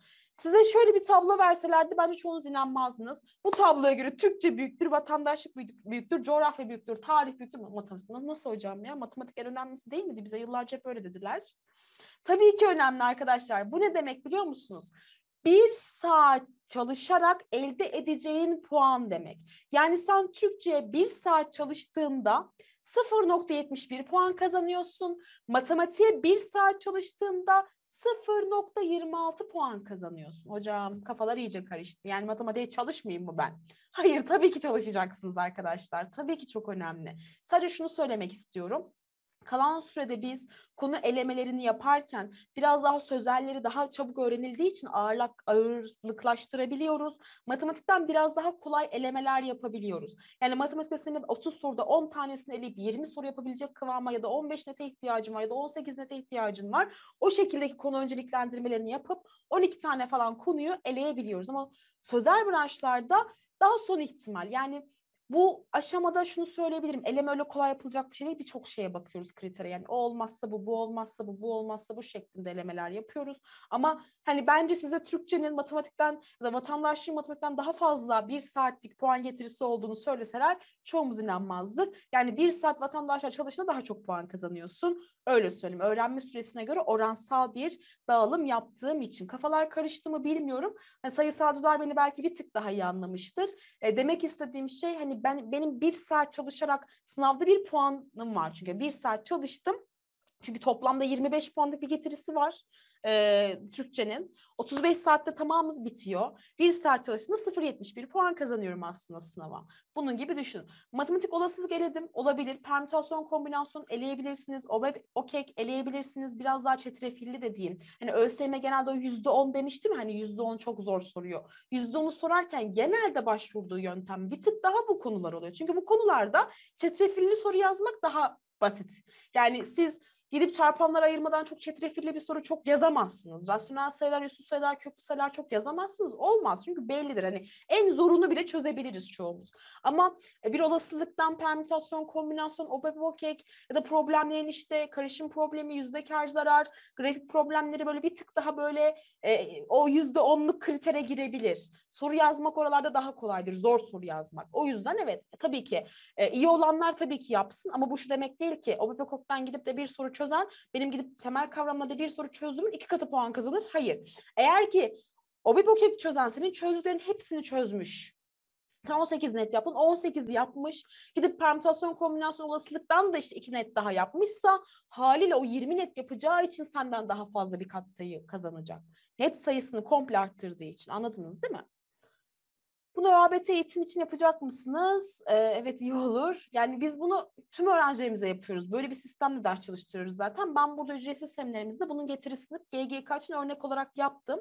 S1: Size şöyle bir tablo verselerdi bence çoğunuz inanmazdınız. Bu tabloya göre Türkçe büyüktür, vatandaşlık büyüktür, coğrafya büyüktür, tarih büyüktür. Matematik nasıl hocam ya? Matematik en önemlisi değil miydi? Bize yıllarca hep öyle dediler. Tabii ki önemli arkadaşlar. Bu ne demek biliyor musunuz? bir saat çalışarak elde edeceğin puan demek. Yani sen Türkçe'ye bir saat çalıştığında 0.71 puan kazanıyorsun. Matematiğe bir saat çalıştığında 0.26 puan kazanıyorsun. Hocam kafalar iyice karıştı. Yani matematiğe çalışmayayım mı ben? Hayır tabii ki çalışacaksınız arkadaşlar. Tabii ki çok önemli. Sadece şunu söylemek istiyorum kalan sürede biz konu elemelerini yaparken biraz daha sözelleri daha çabuk öğrenildiği için ağırlık, ağırlıklaştırabiliyoruz. Matematikten biraz daha kolay elemeler yapabiliyoruz. Yani matematikte senin 30 soruda 10 tanesini eleyip 20 soru yapabilecek kıvama ya da 15 nete ihtiyacın var ya da 18 nete ihtiyacın var. O şekildeki konu önceliklendirmelerini yapıp 12 tane falan konuyu eleyebiliyoruz. Ama sözel branşlarda daha son ihtimal yani bu aşamada şunu söyleyebilirim. Eleme öyle kolay yapılacak bir şey değil. Birçok şeye bakıyoruz kritere. Yani o olmazsa bu, bu olmazsa bu, bu olmazsa bu şeklinde elemeler yapıyoruz. Ama hani bence size Türkçenin matematikten ya da vatandaşlığın matematikten daha fazla bir saatlik puan getirisi olduğunu söyleseler çoğumuz inanmazdık. Yani bir saat vatandaşlar çalışına daha çok puan kazanıyorsun. Öyle söyleyeyim. Öğrenme süresine göre oransal bir dağılım yaptığım için. Kafalar karıştı mı bilmiyorum. Yani sayısalcılar beni belki bir tık daha iyi anlamıştır. E, demek istediğim şey hani ben benim bir saat çalışarak sınavda bir puanım var çünkü bir saat çalıştım çünkü toplamda 25 puanlık bir getirisi var e, Türkçenin. 35 saatte tamamımız bitiyor. Bir saat çalıştığında 0.71 puan kazanıyorum aslında sınava. Bunun gibi düşünün. Matematik olasılık eledim. Olabilir. Permütasyon kombinasyon eleyebilirsiniz. OKEK eleyebilirsiniz. Biraz daha çetrefilli de diyeyim. Hani ÖSYM genelde o %10 demiştim. Hani %10 çok zor soruyor. %10'u sorarken genelde başvurduğu yöntem bir tık daha bu konular oluyor. Çünkü bu konularda çetrefilli soru yazmak daha basit. Yani siz gidip çarpanlar ayırmadan çok çetrefilli bir soru çok yazamazsınız. Rasyonel sayılar, üstü sayılar, köklü sayılar çok yazamazsınız. Olmaz çünkü bellidir. Hani en zorunu bile çözebiliriz çoğumuz. Ama e, bir olasılıktan permütasyon, kombinasyon, obebokek ya da problemlerin işte karışım problemi, yüzde kar zarar, grafik problemleri böyle bir tık daha böyle e, o yüzde onluk kritere girebilir. Soru yazmak oralarda daha kolaydır. Zor soru yazmak. O yüzden evet tabii ki e, iyi olanlar tabii ki yapsın ama bu şu demek değil ki obebokoktan gidip de bir soru çözen benim gidip temel kavramlarda bir soru çözdüğümün iki katı puan kazanır. Hayır. Eğer ki o bir buket çözen senin çözdüklerin hepsini çözmüş. Sen 18 net yaptın, 18 yapmış. Gidip permütasyon kombinasyon olasılıktan da işte 2 net daha yapmışsa haliyle o 20 net yapacağı için senden daha fazla bir katsayı kazanacak. Net sayısını komple arttırdığı için anladınız değil mi? Bunu ÖABT eğitim için yapacak mısınız? Ee, evet iyi olur. Yani biz bunu tüm öğrencilerimize yapıyoruz. Böyle bir sistemle ders çalıştırıyoruz zaten. Ben burada ücretsiz seminerimizde bunun getirisini GGK için örnek olarak yaptım.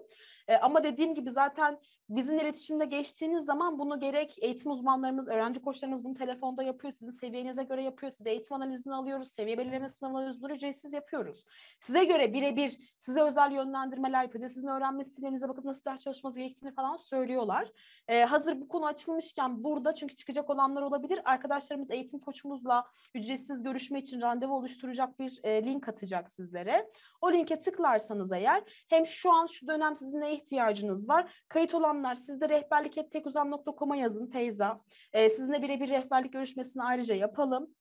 S1: E, ama dediğim gibi zaten bizim iletişimde geçtiğiniz zaman bunu gerek eğitim uzmanlarımız, öğrenci koçlarımız bunu telefonda yapıyor. Sizin seviyenize göre yapıyor. Size eğitim analizini alıyoruz. Seviye belirleme sınavını alıyoruz. ücretsiz yapıyoruz. Size göre birebir size özel yönlendirmeler yapıyor. Sizin öğrenme stilinize bakıp nasıl ders çalışması gerektiğini falan söylüyorlar. E, hazır bu konu açılmışken burada çünkü çıkacak olanlar olabilir. Arkadaşlarımız eğitim koçumuzla ücretsiz görüşme için randevu oluşturacak bir e, link atacak sizlere. O linke tıklarsanız eğer hem şu an şu dönem sizin ihtiyacınız var. Kayıt olanlar siz de rehberlik et yazın Feyza. E, sizinle birebir rehberlik görüşmesini ayrıca yapalım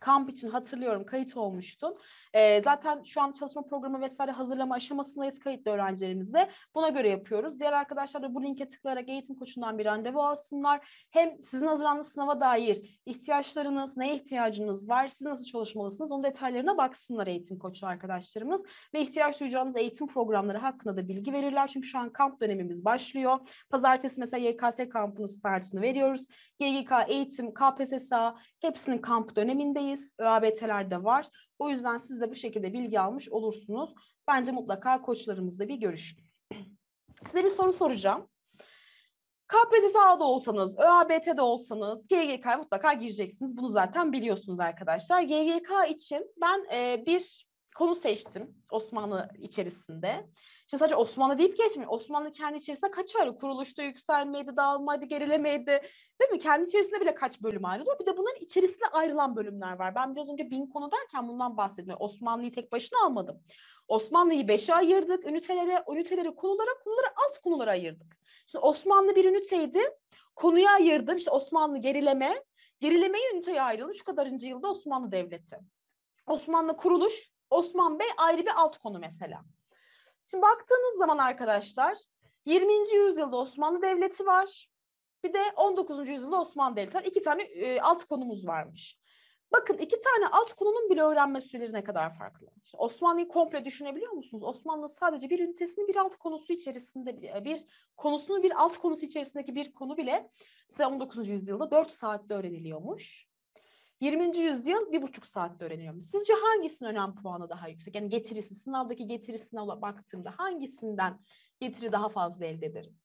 S1: kamp için hatırlıyorum kayıt olmuştun. E, ee, zaten şu an çalışma programı vesaire hazırlama aşamasındayız kayıtlı öğrencilerimizle. Buna göre yapıyoruz. Diğer arkadaşlar da bu linke tıklayarak eğitim koçundan bir randevu alsınlar. Hem sizin hazırlandığı sınava dair ihtiyaçlarınız, neye ihtiyacınız var, siz nasıl çalışmalısınız onun detaylarına baksınlar eğitim koçu arkadaşlarımız. Ve ihtiyaç duyacağınız eğitim programları hakkında da bilgi verirler. Çünkü şu an kamp dönemimiz başlıyor. Pazartesi mesela YKS kampının startını veriyoruz. GGK, eğitim, KPSSA hepsinin kamp dönemindeyiz. ÖABT'ler de var. O yüzden siz de bu şekilde bilgi almış olursunuz. Bence mutlaka koçlarımızla bir görüşün. Size bir soru soracağım. KPSSA'da olsanız, ÖABT'de olsanız GGK'ya mutlaka gireceksiniz. Bunu zaten biliyorsunuz arkadaşlar. GGK için ben e, bir konu seçtim Osmanlı içerisinde. Şimdi sadece Osmanlı deyip geçmiyor. Osmanlı kendi içerisinde kaç ayrı kuruluşta yükselmeydi, dağılmaydı, gerilemeydi. Değil mi? Kendi içerisinde bile kaç bölüm ayrılıyor. Bir de bunların içerisinde ayrılan bölümler var. Ben biraz önce bin konu derken bundan bahsettim. Osmanlı'yı tek başına almadım. Osmanlı'yı beşe ayırdık. Ünitelere, ünitelere konulara, konulara alt konulara ayırdık. Şimdi Osmanlı bir üniteydi. Konuya ayırdım. İşte Osmanlı gerileme. Gerilemeyi üniteye ayrıldı. Şu kadarıncı yılda Osmanlı Devleti. Osmanlı kuruluş, Osman Bey ayrı bir alt konu mesela. Şimdi baktığınız zaman arkadaşlar 20. yüzyılda Osmanlı Devleti var. Bir de 19. yüzyılda Osmanlı Devleti var. İki tane e, alt konumuz varmış. Bakın iki tane alt konunun bile öğrenme süreleri ne kadar farklı. İşte Osmanlı'yı komple düşünebiliyor musunuz? Osmanlı sadece bir ünitesini bir alt konusu içerisinde bir konusunu bir alt konusu içerisindeki bir konu bile mesela 19. yüzyılda 4 saatte öğreniliyormuş. 20. yüzyıl bir buçuk saatte öğreniyorum. Sizce hangisinin önem puanı daha yüksek? Yani getirisi, sınavdaki getirisine baktığımda hangisinden getiri daha fazla elde ederim?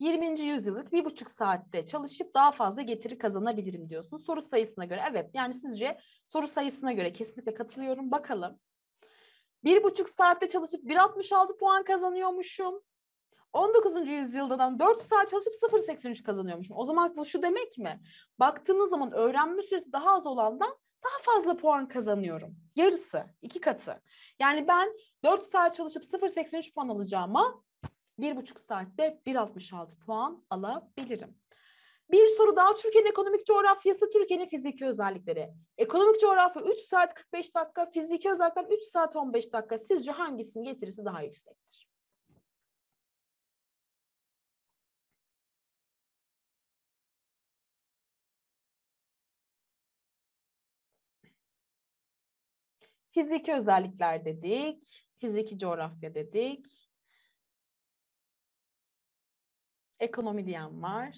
S1: 20. yüzyıllık bir buçuk saatte çalışıp daha fazla getiri kazanabilirim diyorsun. Soru sayısına göre evet yani sizce soru sayısına göre kesinlikle katılıyorum. Bakalım. Bir buçuk saatte çalışıp 1.66 puan kazanıyormuşum. 19. yüzyılda adam 4 saat çalışıp 0.83 kazanıyormuşum. O zaman bu şu demek mi? Baktığınız zaman öğrenme süresi daha az olandan daha fazla puan kazanıyorum. Yarısı, iki katı. Yani ben 4 saat çalışıp 0.83 puan alacağıma 1.5 saatte 1.66 puan alabilirim. Bir soru daha Türkiye'nin ekonomik coğrafyası, Türkiye'nin fiziki özellikleri. Ekonomik coğrafya 3 saat 45 dakika, fiziki özellikler 3 saat 15 dakika. Sizce hangisinin getirisi daha yüksektir? Fiziki özellikler dedik, fiziki coğrafya dedik. Ekonomi diyen var.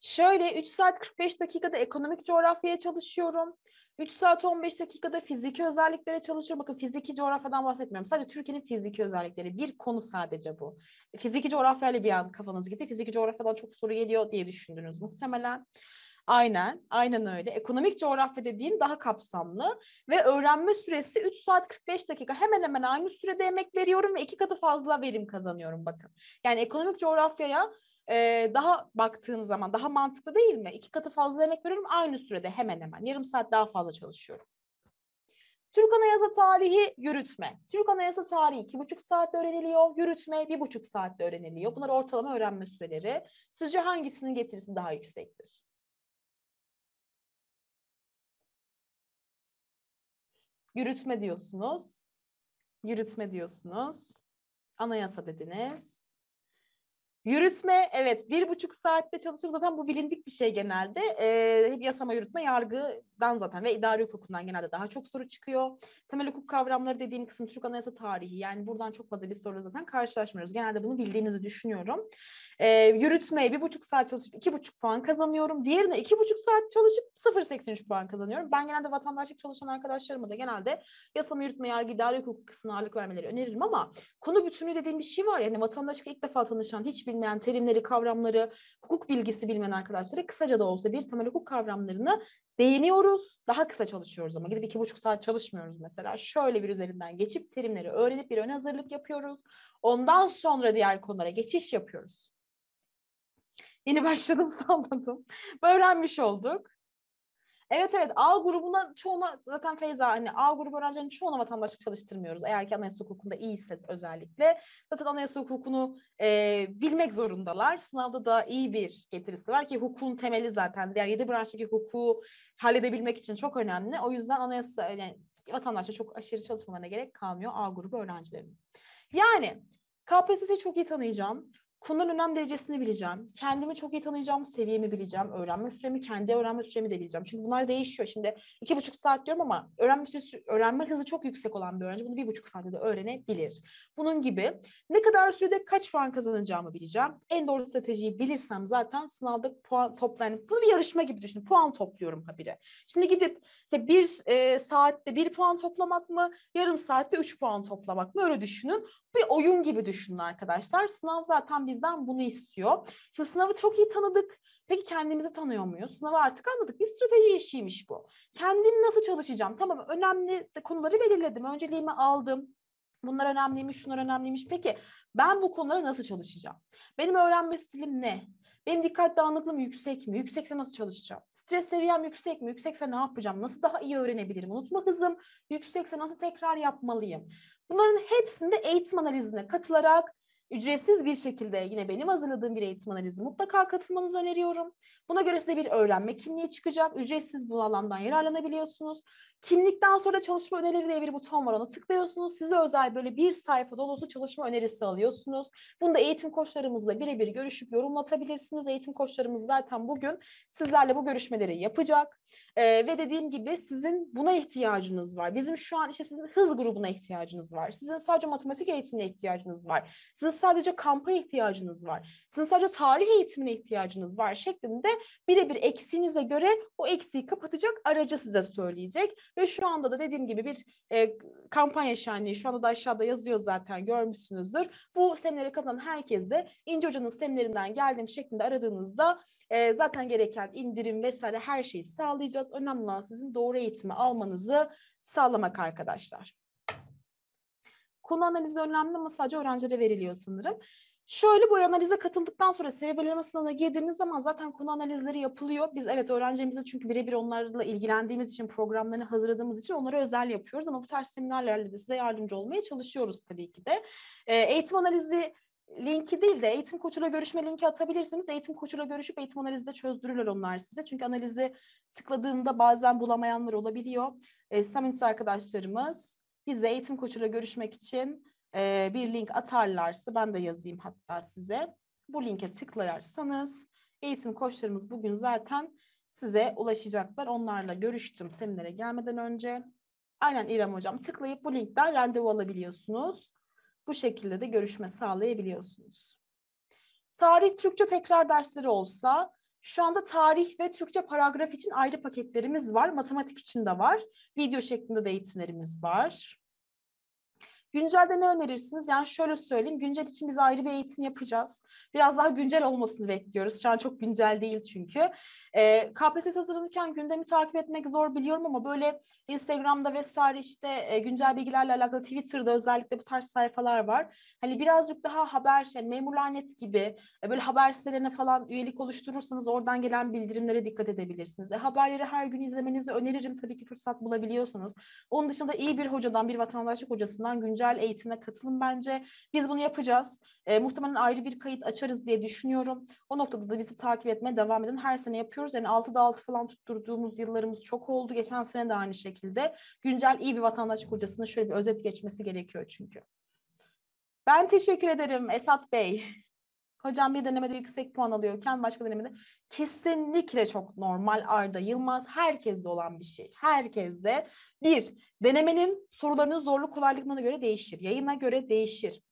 S1: Şöyle 3 saat 45 dakikada ekonomik coğrafyaya çalışıyorum. 3 saat 15 dakikada fiziki özelliklere çalışıyorum. Bakın fiziki coğrafyadan bahsetmiyorum. Sadece Türkiye'nin fiziki özellikleri. Bir konu sadece bu. Fiziki coğrafyayla bir an kafanız gitti. Fiziki coğrafyadan çok soru geliyor diye düşündünüz muhtemelen. Aynen, aynen öyle. Ekonomik coğrafya dediğim daha kapsamlı ve öğrenme süresi 3 saat 45 dakika. Hemen hemen aynı sürede emek veriyorum ve iki katı fazla verim kazanıyorum bakın. Yani ekonomik coğrafyaya e, daha baktığın zaman daha mantıklı değil mi? İki katı fazla emek veriyorum aynı sürede hemen hemen. Yarım saat daha fazla çalışıyorum. Türk Anayasa Tarihi yürütme. Türk Anayasa Tarihi iki buçuk saatte öğreniliyor, yürütme bir buçuk saatte öğreniliyor. Bunlar ortalama öğrenme süreleri. Sizce hangisinin getirisi daha yüksektir? Yürütme diyorsunuz. Yürütme diyorsunuz. Anayasa dediniz. Yürütme evet bir buçuk saatte çalışıyorum zaten bu bilindik bir şey genelde. Ee, yasama yürütme yargı hukuktan zaten ve idari hukukundan genelde daha çok soru çıkıyor. Temel hukuk kavramları dediğim kısım Türk Anayasa Tarihi yani buradan çok fazla bir soru zaten karşılaşmıyoruz. Genelde bunu bildiğinizi düşünüyorum. E, ee, yürütmeye bir buçuk saat çalışıp iki buçuk puan kazanıyorum. Diğerine iki buçuk saat çalışıp 0.83 puan kazanıyorum. Ben genelde vatandaşlık çalışan arkadaşlarıma da genelde yasama yürütme yargı idari hukuk kısmına ağırlık vermeleri öneririm ama konu bütünü dediğim bir şey var. Yani vatandaşlıkla ilk defa tanışan, hiç bilmeyen terimleri, kavramları, hukuk bilgisi bilmeyen arkadaşlara kısaca da olsa bir temel hukuk kavramlarını değiniyoruz. Daha kısa çalışıyoruz ama gidip iki buçuk saat çalışmıyoruz mesela. Şöyle bir üzerinden geçip terimleri öğrenip bir ön hazırlık yapıyoruz. Ondan sonra diğer konulara geçiş yapıyoruz. Yeni başladım salladım. Öğrenmiş olduk. Evet evet A grubuna çoğuna zaten Feyza hani A grubu öğrencilerin çoğuna vatandaşlık çalıştırmıyoruz. Eğer ki anayasa hukukunda iyiyse özellikle. Zaten anayasa hukukunu e, bilmek zorundalar. Sınavda da iyi bir getirisi var ki hukukun temeli zaten. Diğer yedi branştaki hukuku halledebilmek için çok önemli. O yüzden anayasa yani vatandaşa çok aşırı çalışmalarına gerek kalmıyor A grubu öğrencilerin. Yani KPSS'yi çok iyi tanıyacağım. Konunun önem derecesini bileceğim. Kendimi çok iyi tanıyacağım, seviyemi bileceğim. Öğrenme süremi, kendi öğrenme süremi de bileceğim. Çünkü bunlar değişiyor. Şimdi iki buçuk saat diyorum ama öğrenme, süresi, öğrenme hızı çok yüksek olan bir öğrenci bunu bir buçuk saatte de öğrenebilir. Bunun gibi ne kadar sürede kaç puan kazanacağımı bileceğim. En doğru stratejiyi bilirsem zaten sınavda puan toplayayım. Bunu bir yarışma gibi düşünün. Puan topluyorum habire. Şimdi gidip işte bir e, saatte bir puan toplamak mı, yarım saatte üç puan toplamak mı öyle düşünün bir oyun gibi düşünün arkadaşlar. Sınav zaten bizden bunu istiyor. Şimdi sınavı çok iyi tanıdık. Peki kendimizi tanıyor muyuz? Sınavı artık anladık. Bir strateji işiymiş bu. Kendim nasıl çalışacağım? Tamam önemli konuları belirledim. Önceliğimi aldım. Bunlar önemliymiş, şunlar önemliymiş. Peki ben bu konulara nasıl çalışacağım? Benim öğrenme stilim ne? Benim dikkat dağınıklığım yüksek mi? Yüksekse nasıl çalışacağım? Stres seviyem yüksek mi? Yüksekse ne yapacağım? Nasıl daha iyi öğrenebilirim? Unutma hızım yüksekse nasıl tekrar yapmalıyım? Bunların hepsinde eğitim analizine katılarak Ücretsiz bir şekilde yine benim hazırladığım bir eğitim analizi mutlaka katılmanızı öneriyorum. Buna göre size bir öğrenme kimliği çıkacak. Ücretsiz bu alandan yararlanabiliyorsunuz. Kimlikten sonra çalışma önerileri diye bir buton var. Ona tıklıyorsunuz. Size özel böyle bir sayfa dolusu çalışma önerisi alıyorsunuz. Bunu da eğitim koçlarımızla birebir görüşüp yorumlatabilirsiniz. Eğitim koçlarımız zaten bugün sizlerle bu görüşmeleri yapacak. Ee, ve dediğim gibi sizin buna ihtiyacınız var. Bizim şu an işte sizin hız grubuna ihtiyacınız var. Sizin sadece matematik eğitimine ihtiyacınız var. Sizin sadece kampa ihtiyacınız var. Sizin sadece tarih eğitimine ihtiyacınız var şeklinde birebir eksiğinize göre o eksiği kapatacak aracı size söyleyecek. Ve şu anda da dediğim gibi bir e, kampanya şenliği şu anda da aşağıda yazıyor zaten görmüşsünüzdür. Bu seminere katılan herkes de İnce Hoca'nın seminerinden geldim şeklinde aradığınızda e, zaten gereken indirim vesaire her şeyi sağlayacağız. Önemli olan sizin doğru eğitimi almanızı sağlamak arkadaşlar. Konu analizi önlemli ama sadece öğrencilere veriliyor sanırım. Şöyle bu analize katıldıktan sonra sebepleme sınavına girdiğiniz zaman zaten konu analizleri yapılıyor. Biz evet öğrencilerimize çünkü birebir onlarla ilgilendiğimiz için, programlarını hazırladığımız için onları özel yapıyoruz. Ama bu tarz seminerlerle de size yardımcı olmaya çalışıyoruz tabii ki de. E, eğitim analizi linki değil de eğitim koçuyla görüşme linki atabilirsiniz. Eğitim koçuyla görüşüp eğitim analizde çözdürürler onlar size. Çünkü analizi tıkladığımda bazen bulamayanlar olabiliyor. E, ee, Summit arkadaşlarımız bize eğitim koçuyla görüşmek için e, bir link atarlarsa ben de yazayım hatta size. Bu linke tıklayarsanız eğitim koçlarımız bugün zaten size ulaşacaklar. Onlarla görüştüm seminere gelmeden önce. Aynen İrem Hocam tıklayıp bu linkten randevu alabiliyorsunuz. Bu şekilde de görüşme sağlayabiliyorsunuz. Tarih Türkçe tekrar dersleri olsa şu anda tarih ve Türkçe paragraf için ayrı paketlerimiz var. Matematik için de var. Video şeklinde de eğitimlerimiz var. Güncelde ne önerirsiniz? Yani şöyle söyleyeyim, güncel için biz ayrı bir eğitim yapacağız. Biraz daha güncel olmasını bekliyoruz. Şu an çok güncel değil çünkü. E, KPSS hazırlanırken gündemi takip etmek zor biliyorum ama böyle Instagram'da vesaire işte e, güncel bilgilerle alakalı Twitter'da özellikle bu tarz sayfalar var. Hani birazcık daha haber, yani şey, memurlar net gibi e, böyle haber sitelerine falan üyelik oluşturursanız oradan gelen bildirimlere dikkat edebilirsiniz. E, haberleri her gün izlemenizi öneririm tabii ki fırsat bulabiliyorsanız. Onun dışında iyi bir hocadan, bir vatandaşlık hocasından güncel eğitime katılın bence. Biz bunu yapacağız. E, muhtemelen ayrı bir kayıt açarız diye düşünüyorum. O noktada da bizi takip etmeye devam edin. Her sene yapıyoruz bakıyoruz. Yani 6'da 6 falan tutturduğumuz yıllarımız çok oldu. Geçen sene de aynı şekilde. Güncel iyi bir vatandaşlık kurcasına şöyle bir özet geçmesi gerekiyor çünkü. Ben teşekkür ederim Esat Bey. Hocam bir denemede yüksek puan alıyorken başka denemede kesinlikle çok normal Arda Yılmaz herkeste olan bir şey. Herkeste bir denemenin sorularının zorluk kolaylığına göre değişir. Yayına göre değişir.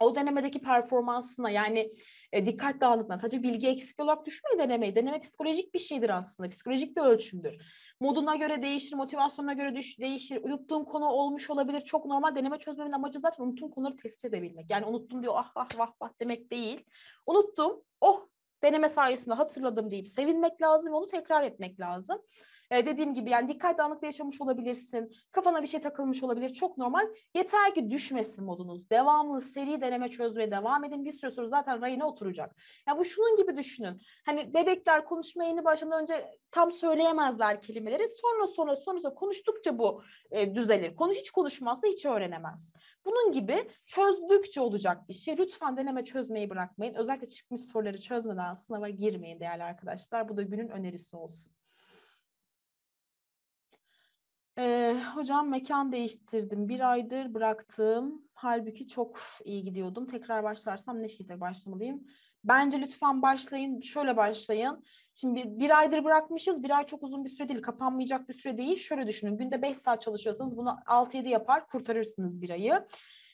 S1: O denemedeki performansına yani e, dikkat dağınıklığına sadece bilgi eksikliği olarak düşünmeyi denemeyi. Deneme psikolojik bir şeydir aslında. Psikolojik bir ölçümdür. Moduna göre değişir, motivasyonuna göre düş, değişir. Unuttuğun konu olmuş olabilir. Çok normal deneme çözmemin amacı zaten unuttuğun konuları tespit edebilmek. Yani unuttum diyor ah vah vah vah demek değil. Unuttum, oh deneme sayesinde hatırladım deyip sevinmek lazım. Onu tekrar etmek lazım. E, dediğim gibi yani dikkat dağınıklığı yaşamış olabilirsin. Kafana bir şey takılmış olabilir. Çok normal. Yeter ki düşmesin modunuz. Devamlı seri deneme çözmeye devam edin. Bir süre sonra zaten rayına oturacak. Yani bu şunun gibi düşünün. Hani bebekler konuşmaya yeni başlamadan önce tam söyleyemezler kelimeleri. Sonra sonra sonra, sonra konuştukça bu e, düzelir. Konuş hiç konuşmazsa hiç öğrenemez. Bunun gibi çözdükçe olacak bir şey. Lütfen deneme çözmeyi bırakmayın. Özellikle çıkmış soruları çözmeden sınava girmeyin değerli arkadaşlar. Bu da günün önerisi olsun. Ee, hocam mekan değiştirdim. Bir aydır bıraktım. Halbuki çok iyi gidiyordum. Tekrar başlarsam ne şekilde başlamalıyım? Bence lütfen başlayın. Şöyle başlayın. Şimdi bir, bir aydır bırakmışız. Bir ay çok uzun bir süre değil. Kapanmayacak bir süre değil. Şöyle düşünün. Günde 5 saat çalışıyorsanız bunu 6-7 yapar kurtarırsınız bir ayı.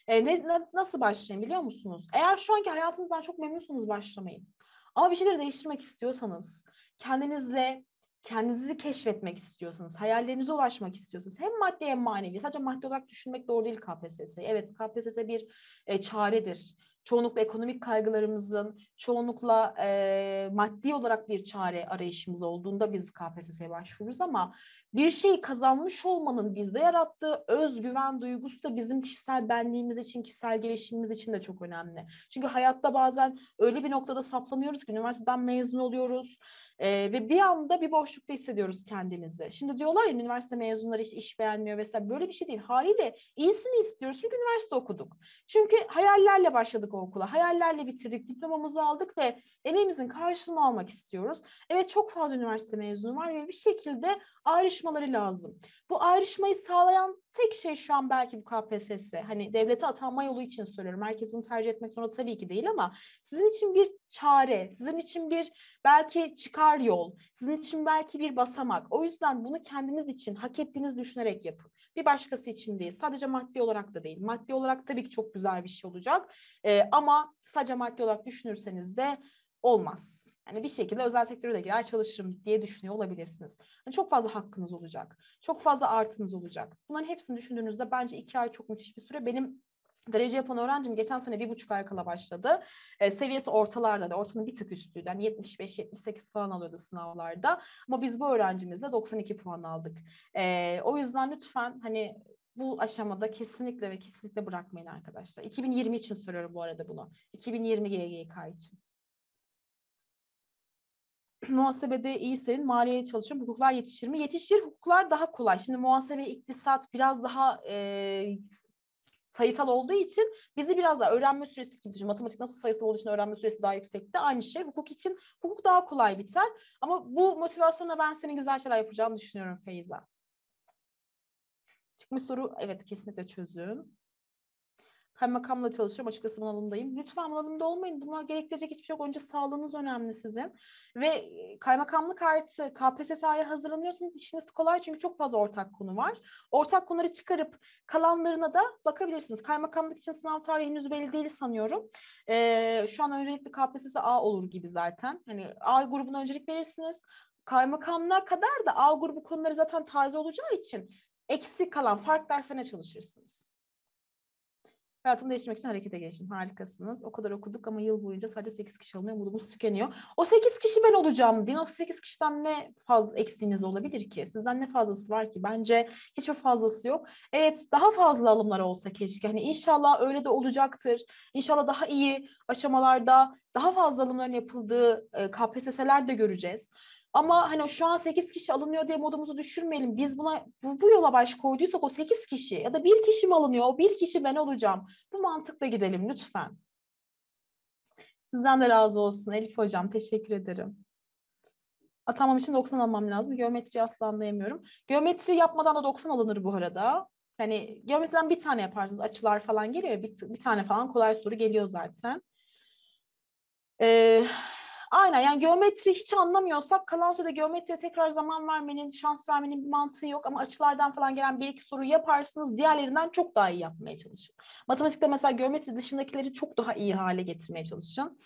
S1: E, ne, ne, nasıl başlayın biliyor musunuz? Eğer şu anki hayatınızdan çok memnunsanız başlamayın. Ama bir şeyleri değiştirmek istiyorsanız kendinizle kendinizi keşfetmek istiyorsanız, hayallerinize ulaşmak istiyorsanız hem maddi hem manevi. Sadece maddi olarak düşünmek doğru değil KPSS. Evet KPSS bir e, çaredir. Çoğunlukla ekonomik kaygılarımızın, çoğunlukla e, maddi olarak bir çare arayışımız olduğunda biz KPSS'ye başvururuz ama bir şeyi kazanmış olmanın bizde yarattığı özgüven duygusu da bizim kişisel benliğimiz için, kişisel gelişimimiz için de çok önemli. Çünkü hayatta bazen öyle bir noktada saplanıyoruz ki üniversiteden mezun oluyoruz e, ve bir anda bir boşlukta hissediyoruz kendimizi. Şimdi diyorlar ya üniversite mezunları hiç iş beğenmiyor vesaire böyle bir şey değil. Haliyle iyisini istiyoruz çünkü üniversite okuduk. Çünkü hayallerle başladık o okula. Hayallerle bitirdik, diplomamızı aldık ve emeğimizin karşılığını almak istiyoruz. Evet çok fazla üniversite mezunu var ve bir şekilde ayrışmaları lazım. Bu ayrışmayı sağlayan tek şey şu an belki bu KPSS. Hani devlete atanma yolu için söylüyorum. Herkes bunu tercih etmek zorunda tabii ki değil ama sizin için bir çare, sizin için bir belki çıkar yol, sizin için belki bir basamak. O yüzden bunu kendiniz için hak ettiğiniz düşünerek yapın. Bir başkası için değil. Sadece maddi olarak da değil. Maddi olarak tabii ki çok güzel bir şey olacak. Ee, ama sadece maddi olarak düşünürseniz de olmaz. Yani bir şekilde özel sektöre de girer çalışırım diye düşünüyor olabilirsiniz. Yani çok fazla hakkınız olacak. Çok fazla artınız olacak. Bunların hepsini düşündüğünüzde bence iki ay çok müthiş bir süre. Benim derece yapan öğrencim geçen sene bir buçuk ay kala başladı. E, seviyesi ortalarda da ortanın bir tık üstüydü. Yani 75-78 falan alıyordu sınavlarda. Ama biz bu öğrencimizle 92 puan aldık. E, o yüzden lütfen hani bu aşamada kesinlikle ve kesinlikle bırakmayın arkadaşlar. 2020 için söylüyorum bu arada bunu. 2020 GGK için. muhasebede iyi iyisin, maliye çalışıyorum, hukuklar yetişir mi? Yetişir, hukuklar daha kolay. Şimdi muhasebe, iktisat biraz daha e, sayısal olduğu için bizi biraz daha öğrenme süresi gibi düşün. Matematik nasıl sayısal olduğu için öğrenme süresi daha yüksekti. Aynı şey hukuk için hukuk daha kolay biter. Ama bu motivasyonla ben senin güzel şeyler yapacağını düşünüyorum Feyza. Çıkmış soru evet kesinlikle çözüm kaymakamla çalışıyorum. Açıkçası bunalımdayım. Lütfen bunalımda olmayın. Buna gerektirecek hiçbir şey yok. Önce sağlığınız önemli sizin. Ve e, kaymakamlık artı KPSS'ye hazırlanıyorsanız işiniz kolay çünkü çok fazla ortak konu var. Ortak konuları çıkarıp kalanlarına da bakabilirsiniz. Kaymakamlık için sınav tarihi henüz belli değil sanıyorum. Ee, şu an öncelikli KPSS A olur gibi zaten. Hani A grubuna öncelik verirsiniz. Kaymakamlığa kadar da A grubu konuları zaten taze olacağı için eksik kalan fark derslerine çalışırsınız. Hayatını değiştirmek için harekete geçtim. Harikasınız. O kadar okuduk ama yıl boyunca sadece 8 kişi alınıyor. Umudumuz tükeniyor. O 8 kişi ben olacağım din. O 8 kişiden ne fazla eksiğiniz olabilir ki? Sizden ne fazlası var ki? Bence hiçbir fazlası yok. Evet daha fazla alımlar olsa keşke. Hani inşallah öyle de olacaktır. İnşallah daha iyi aşamalarda daha fazla alımların yapıldığı KPSS'ler de göreceğiz. Ama hani şu an 8 kişi alınıyor diye modumuzu düşürmeyelim. Biz buna bu, bu yola baş koyduysak o 8 kişi ya da bir kişi mi alınıyor? O bir kişi ben olacağım. Bu mantıkla gidelim lütfen. Sizden de razı olsun Elif Hocam. Teşekkür ederim. Atamam için 90 almam lazım. Geometri asla anlayamıyorum. Geometri yapmadan da 90 alınır bu arada. Hani geometriden bir tane yaparsınız. Açılar falan geliyor. Bir, bir tane falan kolay soru geliyor zaten. Ee, Aynen yani geometri hiç anlamıyorsak kalan sürede geometriye tekrar zaman vermenin, şans vermenin bir mantığı yok. Ama açılardan falan gelen bir iki soru yaparsınız. Diğerlerinden çok daha iyi yapmaya çalışın. Matematikte mesela geometri dışındakileri çok daha iyi hale getirmeye çalışın.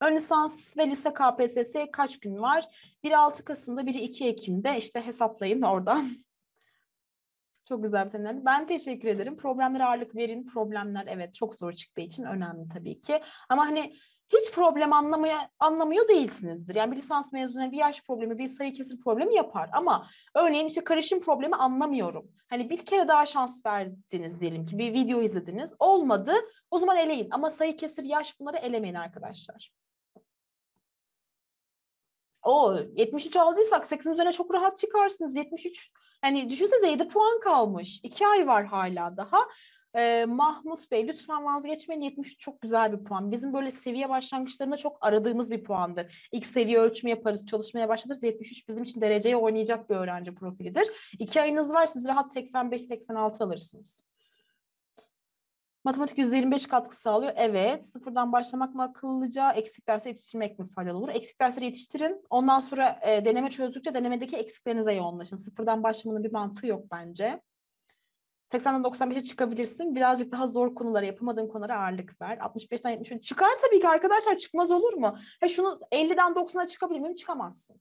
S1: Ön lisans ve lise KPSS kaç gün var? Biri 6 Kasım'da, biri 2 Ekim'de. işte hesaplayın oradan. Çok güzel bir seminer. Ben teşekkür ederim. Problemlere ağırlık verin. Problemler evet çok zor çıktığı için önemli tabii ki. Ama hani hiç problem anlamaya, anlamıyor değilsinizdir. Yani bir lisans mezunu bir yaş problemi, bir sayı kesir problemi yapar. Ama örneğin işte karışım problemi anlamıyorum. Hani bir kere daha şans verdiniz diyelim ki bir video izlediniz. Olmadı o zaman eleyin. Ama sayı kesir, yaş bunları elemeyin arkadaşlar. O 73 aldıysak 80 üzerine çok rahat çıkarsınız. 73 hani düşünsenize 7 puan kalmış. 2 ay var hala daha. Ee, Mahmut Bey lütfen vazgeçmeyin 70 çok güzel bir puan. Bizim böyle seviye başlangıçlarında çok aradığımız bir puandır. İlk seviye ölçümü yaparız, çalışmaya başlarız. 73 bizim için dereceye oynayacak bir öğrenci profilidir. İki ayınız var siz rahat 85-86 alırsınız. Matematik 125 katkı sağlıyor. Evet. Sıfırdan başlamak mı akıllıca? Eksik derse yetiştirmek mi faydalı olur? Eksik dersleri yetiştirin. Ondan sonra e, deneme çözdükçe denemedeki eksiklerinize yoğunlaşın. Sıfırdan başlamanın bir mantığı yok bence. 80'den 95'e çıkabilirsin. Birazcık daha zor konulara, yapamadığın konulara ağırlık ver. 65'ten 70'e çıkar tabii ki arkadaşlar çıkmaz olur mu? Ha şunu 50'den 90'a çıkabilir miyim? Çıkamazsın.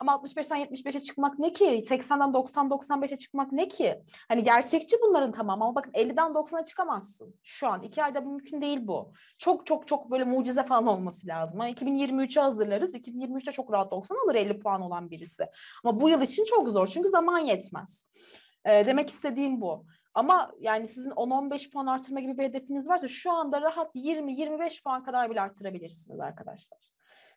S1: Ama 65'ten 75'e çıkmak ne ki? 80'den 90 95'e çıkmak ne ki? Hani gerçekçi bunların tamam ama bakın 50'den 90'a çıkamazsın şu an. iki ayda bu mümkün değil bu. Çok çok çok böyle mucize falan olması lazım. 2023'e hazırlarız. 2023'te çok rahat 90 alır 50 puan olan birisi. Ama bu yıl için çok zor çünkü zaman yetmez. E, demek istediğim bu. Ama yani sizin 10-15 puan artırma gibi bir hedefiniz varsa şu anda rahat 20-25 puan kadar bile arttırabilirsiniz arkadaşlar.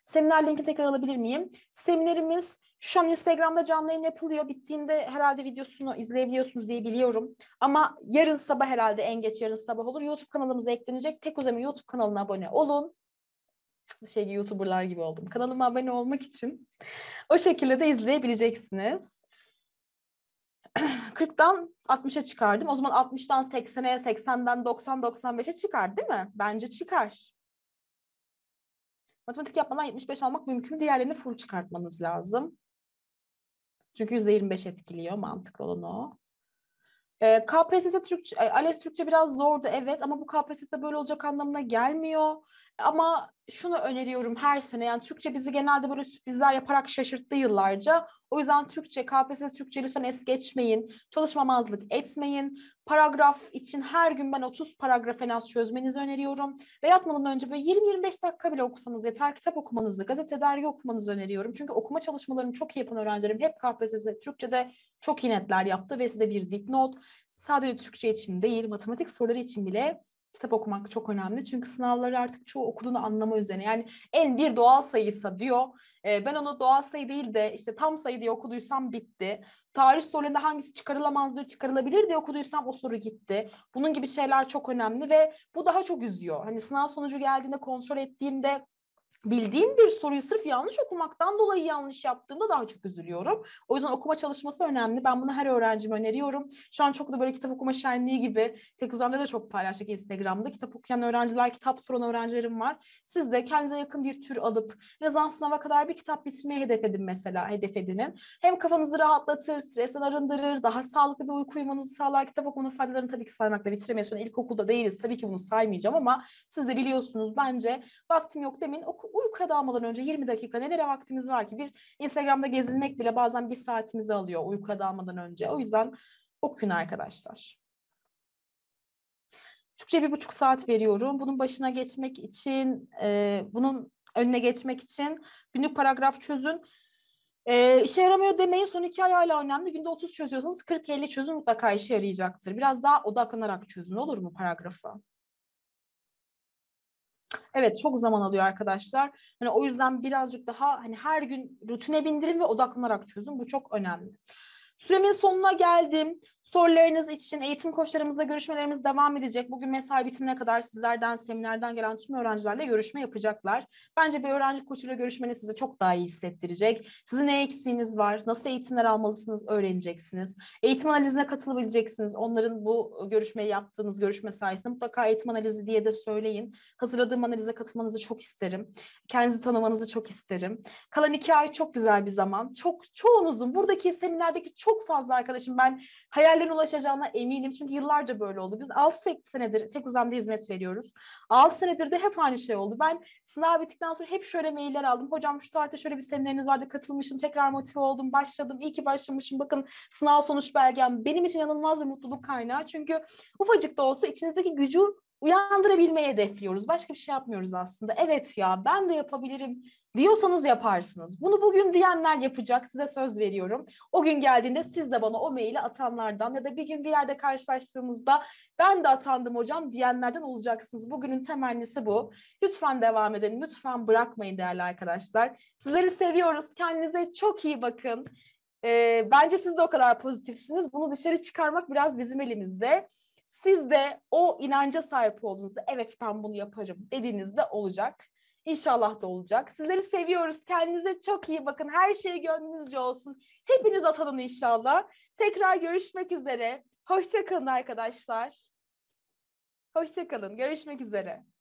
S1: Seminer linki tekrar alabilir miyim? Seminerimiz şu an Instagram'da canlı yayın yapılıyor. Bittiğinde herhalde videosunu izleyebiliyorsunuz diye biliyorum. Ama yarın sabah herhalde en geç yarın sabah olur. YouTube kanalımıza eklenecek. Tek Uzemi YouTube kanalına abone olun. Şey YouTuber'lar gibi oldum. Kanalıma abone olmak için o şekilde de izleyebileceksiniz. 40'dan 60'a çıkardım. O zaman 60'dan 80'e, 80'den 90, 95'e çıkar değil mi? Bence çıkar. Matematik yapmadan 75 almak mümkün. Diğerlerini full çıkartmanız lazım. Çünkü %25 etkiliyor. Mantıklı olan o. Ee, e, KPSS Türkçe, ALES Türkçe biraz zordu evet ama bu KPSS böyle olacak anlamına gelmiyor. Ama şunu öneriyorum her sene yani Türkçe bizi genelde böyle sürprizler yaparak şaşırttı yıllarca. O yüzden Türkçe, KPSS Türkçe lütfen es geçmeyin. Çalışmamazlık etmeyin. Paragraf için her gün ben 30 paragraf en az çözmenizi öneriyorum. Ve yatmadan önce böyle 20-25 dakika bile okusanız yeter kitap okumanızı, gazete dergi okumanızı öneriyorum. Çünkü okuma çalışmalarını çok iyi yapan öğrencilerim hep KPSS Türkçe'de çok iyi netler yaptı ve size bir dipnot sadece Türkçe için değil matematik soruları için bile kitap okumak çok önemli. Çünkü sınavları artık çoğu okuduğunu anlama üzerine. Yani en bir doğal sayıysa diyor. E, ben onu doğal sayı değil de işte tam sayı diye okuduysam bitti. Tarih sorularında hangisi çıkarılamaz diye çıkarılabilir diye okuduysam o soru gitti. Bunun gibi şeyler çok önemli ve bu daha çok üzüyor. Hani sınav sonucu geldiğinde kontrol ettiğimde bildiğim bir soruyu sırf yanlış okumaktan dolayı yanlış yaptığımda daha çok üzülüyorum. O yüzden okuma çalışması önemli. Ben bunu her öğrencime öneriyorum. Şu an çok da böyle kitap okuma şenliği gibi tek uzamda da çok paylaştık Instagram'da. Kitap okuyan öğrenciler, kitap soran öğrencilerim var. Siz de kendinize yakın bir tür alıp en azından sınava kadar bir kitap bitirmeye hedef edin mesela, hedef edinin. Hem kafanızı rahatlatır, stresten arındırır, daha sağlıklı bir uyku uyumanızı sağlar. Kitap okumanın faydalarını tabii ki saymakla bitiremeyiz. Şu an değiliz. Tabii ki bunu saymayacağım ama siz de biliyorsunuz bence vaktim yok demin oku, uykuya dalmadan önce 20 dakika nelere vaktimiz var ki? Bir Instagram'da gezinmek bile bazen bir saatimizi alıyor uykuya dalmadan önce. O yüzden okuyun arkadaşlar. Türkçe bir buçuk saat veriyorum. Bunun başına geçmek için, e, bunun önüne geçmek için günlük paragraf çözün. E, işe yaramıyor demeyin son iki ay hala önemli. Günde 30 çözüyorsanız 40-50 çözün mutlaka işe yarayacaktır. Biraz daha odaklanarak çözün olur mu paragrafı? Evet çok zaman alıyor arkadaşlar. Hani o yüzden birazcık daha hani her gün rutine bindirin ve odaklanarak çözün. Bu çok önemli. Süremin sonuna geldim. Sorularınız için eğitim koçlarımızla görüşmelerimiz devam edecek. Bugün mesai bitimine kadar sizlerden, seminerden gelen tüm öğrencilerle görüşme yapacaklar. Bence bir öğrenci koçuyla görüşmeniz sizi çok daha iyi hissettirecek. Sizin ne eksiğiniz var, nasıl eğitimler almalısınız öğreneceksiniz. Eğitim analizine katılabileceksiniz. Onların bu ıı, görüşmeyi yaptığınız görüşme sayesinde mutlaka eğitim analizi diye de söyleyin. Hazırladığım analize katılmanızı çok isterim. Kendinizi tanımanızı çok isterim. Kalan iki ay çok güzel bir zaman. Çok çoğunuzun buradaki seminerdeki çok fazla arkadaşım ben hayal yerlere ulaşacağına eminim. Çünkü yıllarca böyle oldu. Biz 6 senedir tek uzamda hizmet veriyoruz. 6 senedir de hep aynı şey oldu. Ben sınav bittikten sonra hep şöyle mailler aldım. Hocam şu tarihte şöyle bir semineriniz vardı. Katılmışım. Tekrar motive oldum. Başladım. İyi ki başlamışım. Bakın sınav sonuç belgem. Benim için inanılmaz bir mutluluk kaynağı. Çünkü ufacık da olsa içinizdeki gücü uyandırabilmeyi hedefliyoruz. Başka bir şey yapmıyoruz aslında. Evet ya ben de yapabilirim diyorsanız yaparsınız. Bunu bugün diyenler yapacak size söz veriyorum. O gün geldiğinde siz de bana o maili atanlardan ya da bir gün bir yerde karşılaştığımızda ben de atandım hocam diyenlerden olacaksınız. Bugünün temennisi bu. Lütfen devam edin. Lütfen bırakmayın değerli arkadaşlar. Sizleri seviyoruz. Kendinize çok iyi bakın. Ee, bence siz de o kadar pozitifsiniz. Bunu dışarı çıkarmak biraz bizim elimizde siz de o inanca sahip olduğunuzda evet ben bunu yaparım dediğinizde olacak. İnşallah da olacak. Sizleri seviyoruz. Kendinize çok iyi bakın. Her şey gönlünüzce olsun. Hepiniz atanın inşallah. Tekrar görüşmek üzere. Hoşçakalın arkadaşlar. Hoşçakalın. Görüşmek üzere.